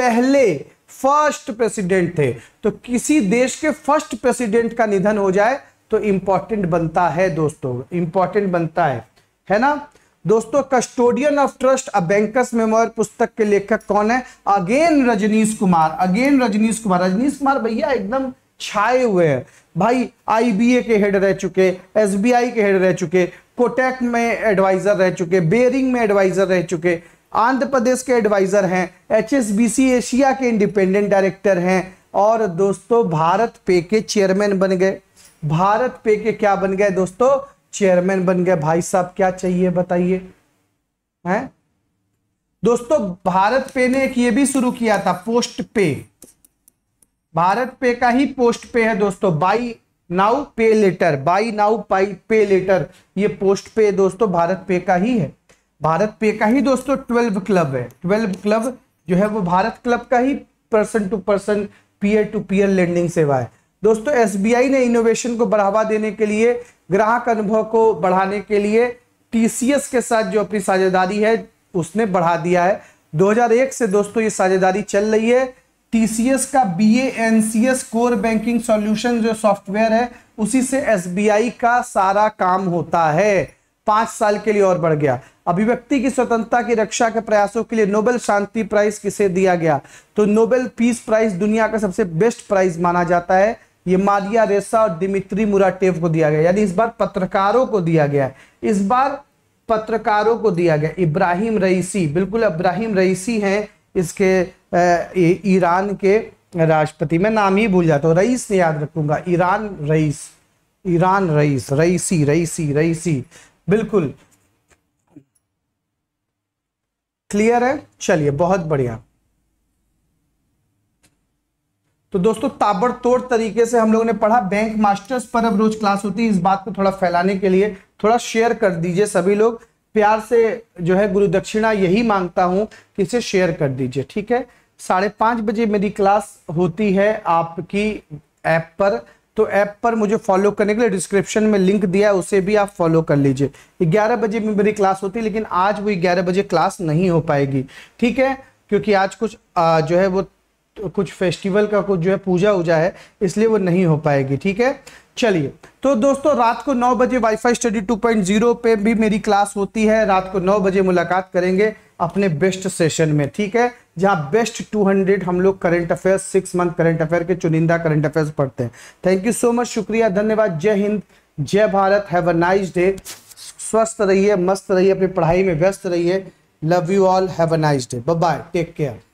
पहले फर्स्ट प्रेसिडेंट थे तो किसी देश के फर्स्ट प्रेसिडेंट का निधन हो जाए तो इंपॉर्टेंट बनता है दोस्तों इंपॉर्टेंट बनता है है ना दोस्तों custodian of trust a banker's memoir पुस्तक के लेखक कौन है अगेन रजनीश कुमार अगेन रजनीश कुमार रजनीश कुमार भैया एकदम छाए हुए हैं भाई आईबीए के हेड रह चुके एसबीआई के हेड रह चुके कोटेक में एडवाइजर रह चुके बेरिंग में एडवाइजर रह चुके आंध्र प्रदेश के एडवाइजर हैं एच एशिया के इंडिपेंडेंट डायरेक्टर हैं और दोस्तों भारत पे के चेयरमैन बन गए भारत पे के क्या बन गए दोस्तों चेयरमैन बन गए भाई साहब क्या चाहिए बताइए हैं दोस्तों भारत पे ने एक ये भी शुरू किया था पोस्ट पे भारत पे का ही पोस्ट पे है दोस्तों buy now pay later buy now pay pay later ये पोस्ट पे दोस्तों भारत पे का ही है भारत पे का ही दोस्तों ट्वेल्व क्लब है ट्वेल्व क्लब जो है वो भारत क्लब का ही person to person peer to peer lending सेवा है दोस्तों एसबीआई ने इनोवेशन को बढ़ावा देने के लिए ग्राहक अनुभव को बढ़ाने के लिए टीसीएस के साथ जो अपनी साझेदारी है उसने बढ़ा दिया है 2001 से दोस्तों ये साझेदारी चल रही है टीसीएस का B N C S core banking solution जो सॉफ्टवेयर है उसी से एसबीआई का सारा काम होता है पांच साल के लिए और बढ़ गया अभिव्यक्ति की स्वतंत्रता की रक्षा के प्रयासों के लिए नोबेल शांति प्राइज किसे दिया गया तो नोबेल पीस प्राइज दुनिया का सबसे बेस्ट प्राइज माना जाता है ये मालिया रेसा और दिमित्री मुराटेव को दिया गया यानी इस बार पत्रकारों को दिया गया इस बार पत्रकारों को दिया गया इब्राहिम रईसी बिल्कुल इब्राहिम रईसी हैं इसके ईरान के राष्ट्रपति मैं नाम ही भूल जाता हूँ रईस याद रखूंगा Iran Rais Iran Rais Raisi Raisi Raisi बिल्कुल क्लियर है चलिए बहुत बढ़िया तो दोस्तों ताबड़तोड़ तरीके से हम लोगों ने पढ़ा बैंक मास्टर्स पर अब रोज क्लास होती है इस बात को थोड़ा फैलाने के लिए थोड़ा शेयर कर दीजिए सभी लोग प्यार से जो है गुरु दक्षिणा यही मांगता हूं कि इसे शेयर कर दीजिए ठीक है साढ़े पांच बजे मेरी क्लास होती है आपकी ऐप पर तो ऐप पर मुझे फॉलो करने के लिए डिस्क्रिप्शन में लिंक दिया है उसे भी आप फॉलो कर लीजिए ग्यारह बजे में मेरी क्लास होती है लेकिन आज वो ग्यारह बजे क्लास नहीं हो पाएगी ठीक है क्योंकि आज कुछ जो है वो कुछ फेस्टिवल का कुछ जो है पूजा उजा है इसलिए वो नहीं हो पाएगी ठीक है चलिए तो दोस्तों रात को नौ बजे वाईफाई स्टडी 2.0 पे भी मेरी क्लास होती है रात को नौ बजे मुलाकात करेंगे अपने बेस्ट सेशन में ठीक है जहां बेस्ट 200 हम लोग current affairs six month current affair के चुनिंदा करंट अफेयर्स पढ़ते हैं थैंक यू सो मच शुक्रिया धन्यवाद जय हिंद जय Bharat have a nice day स्वस्थ रहिए मस्त रहिए अपनी पढ़ाई में व्यस्त रहिए love you all have a nice day bye take care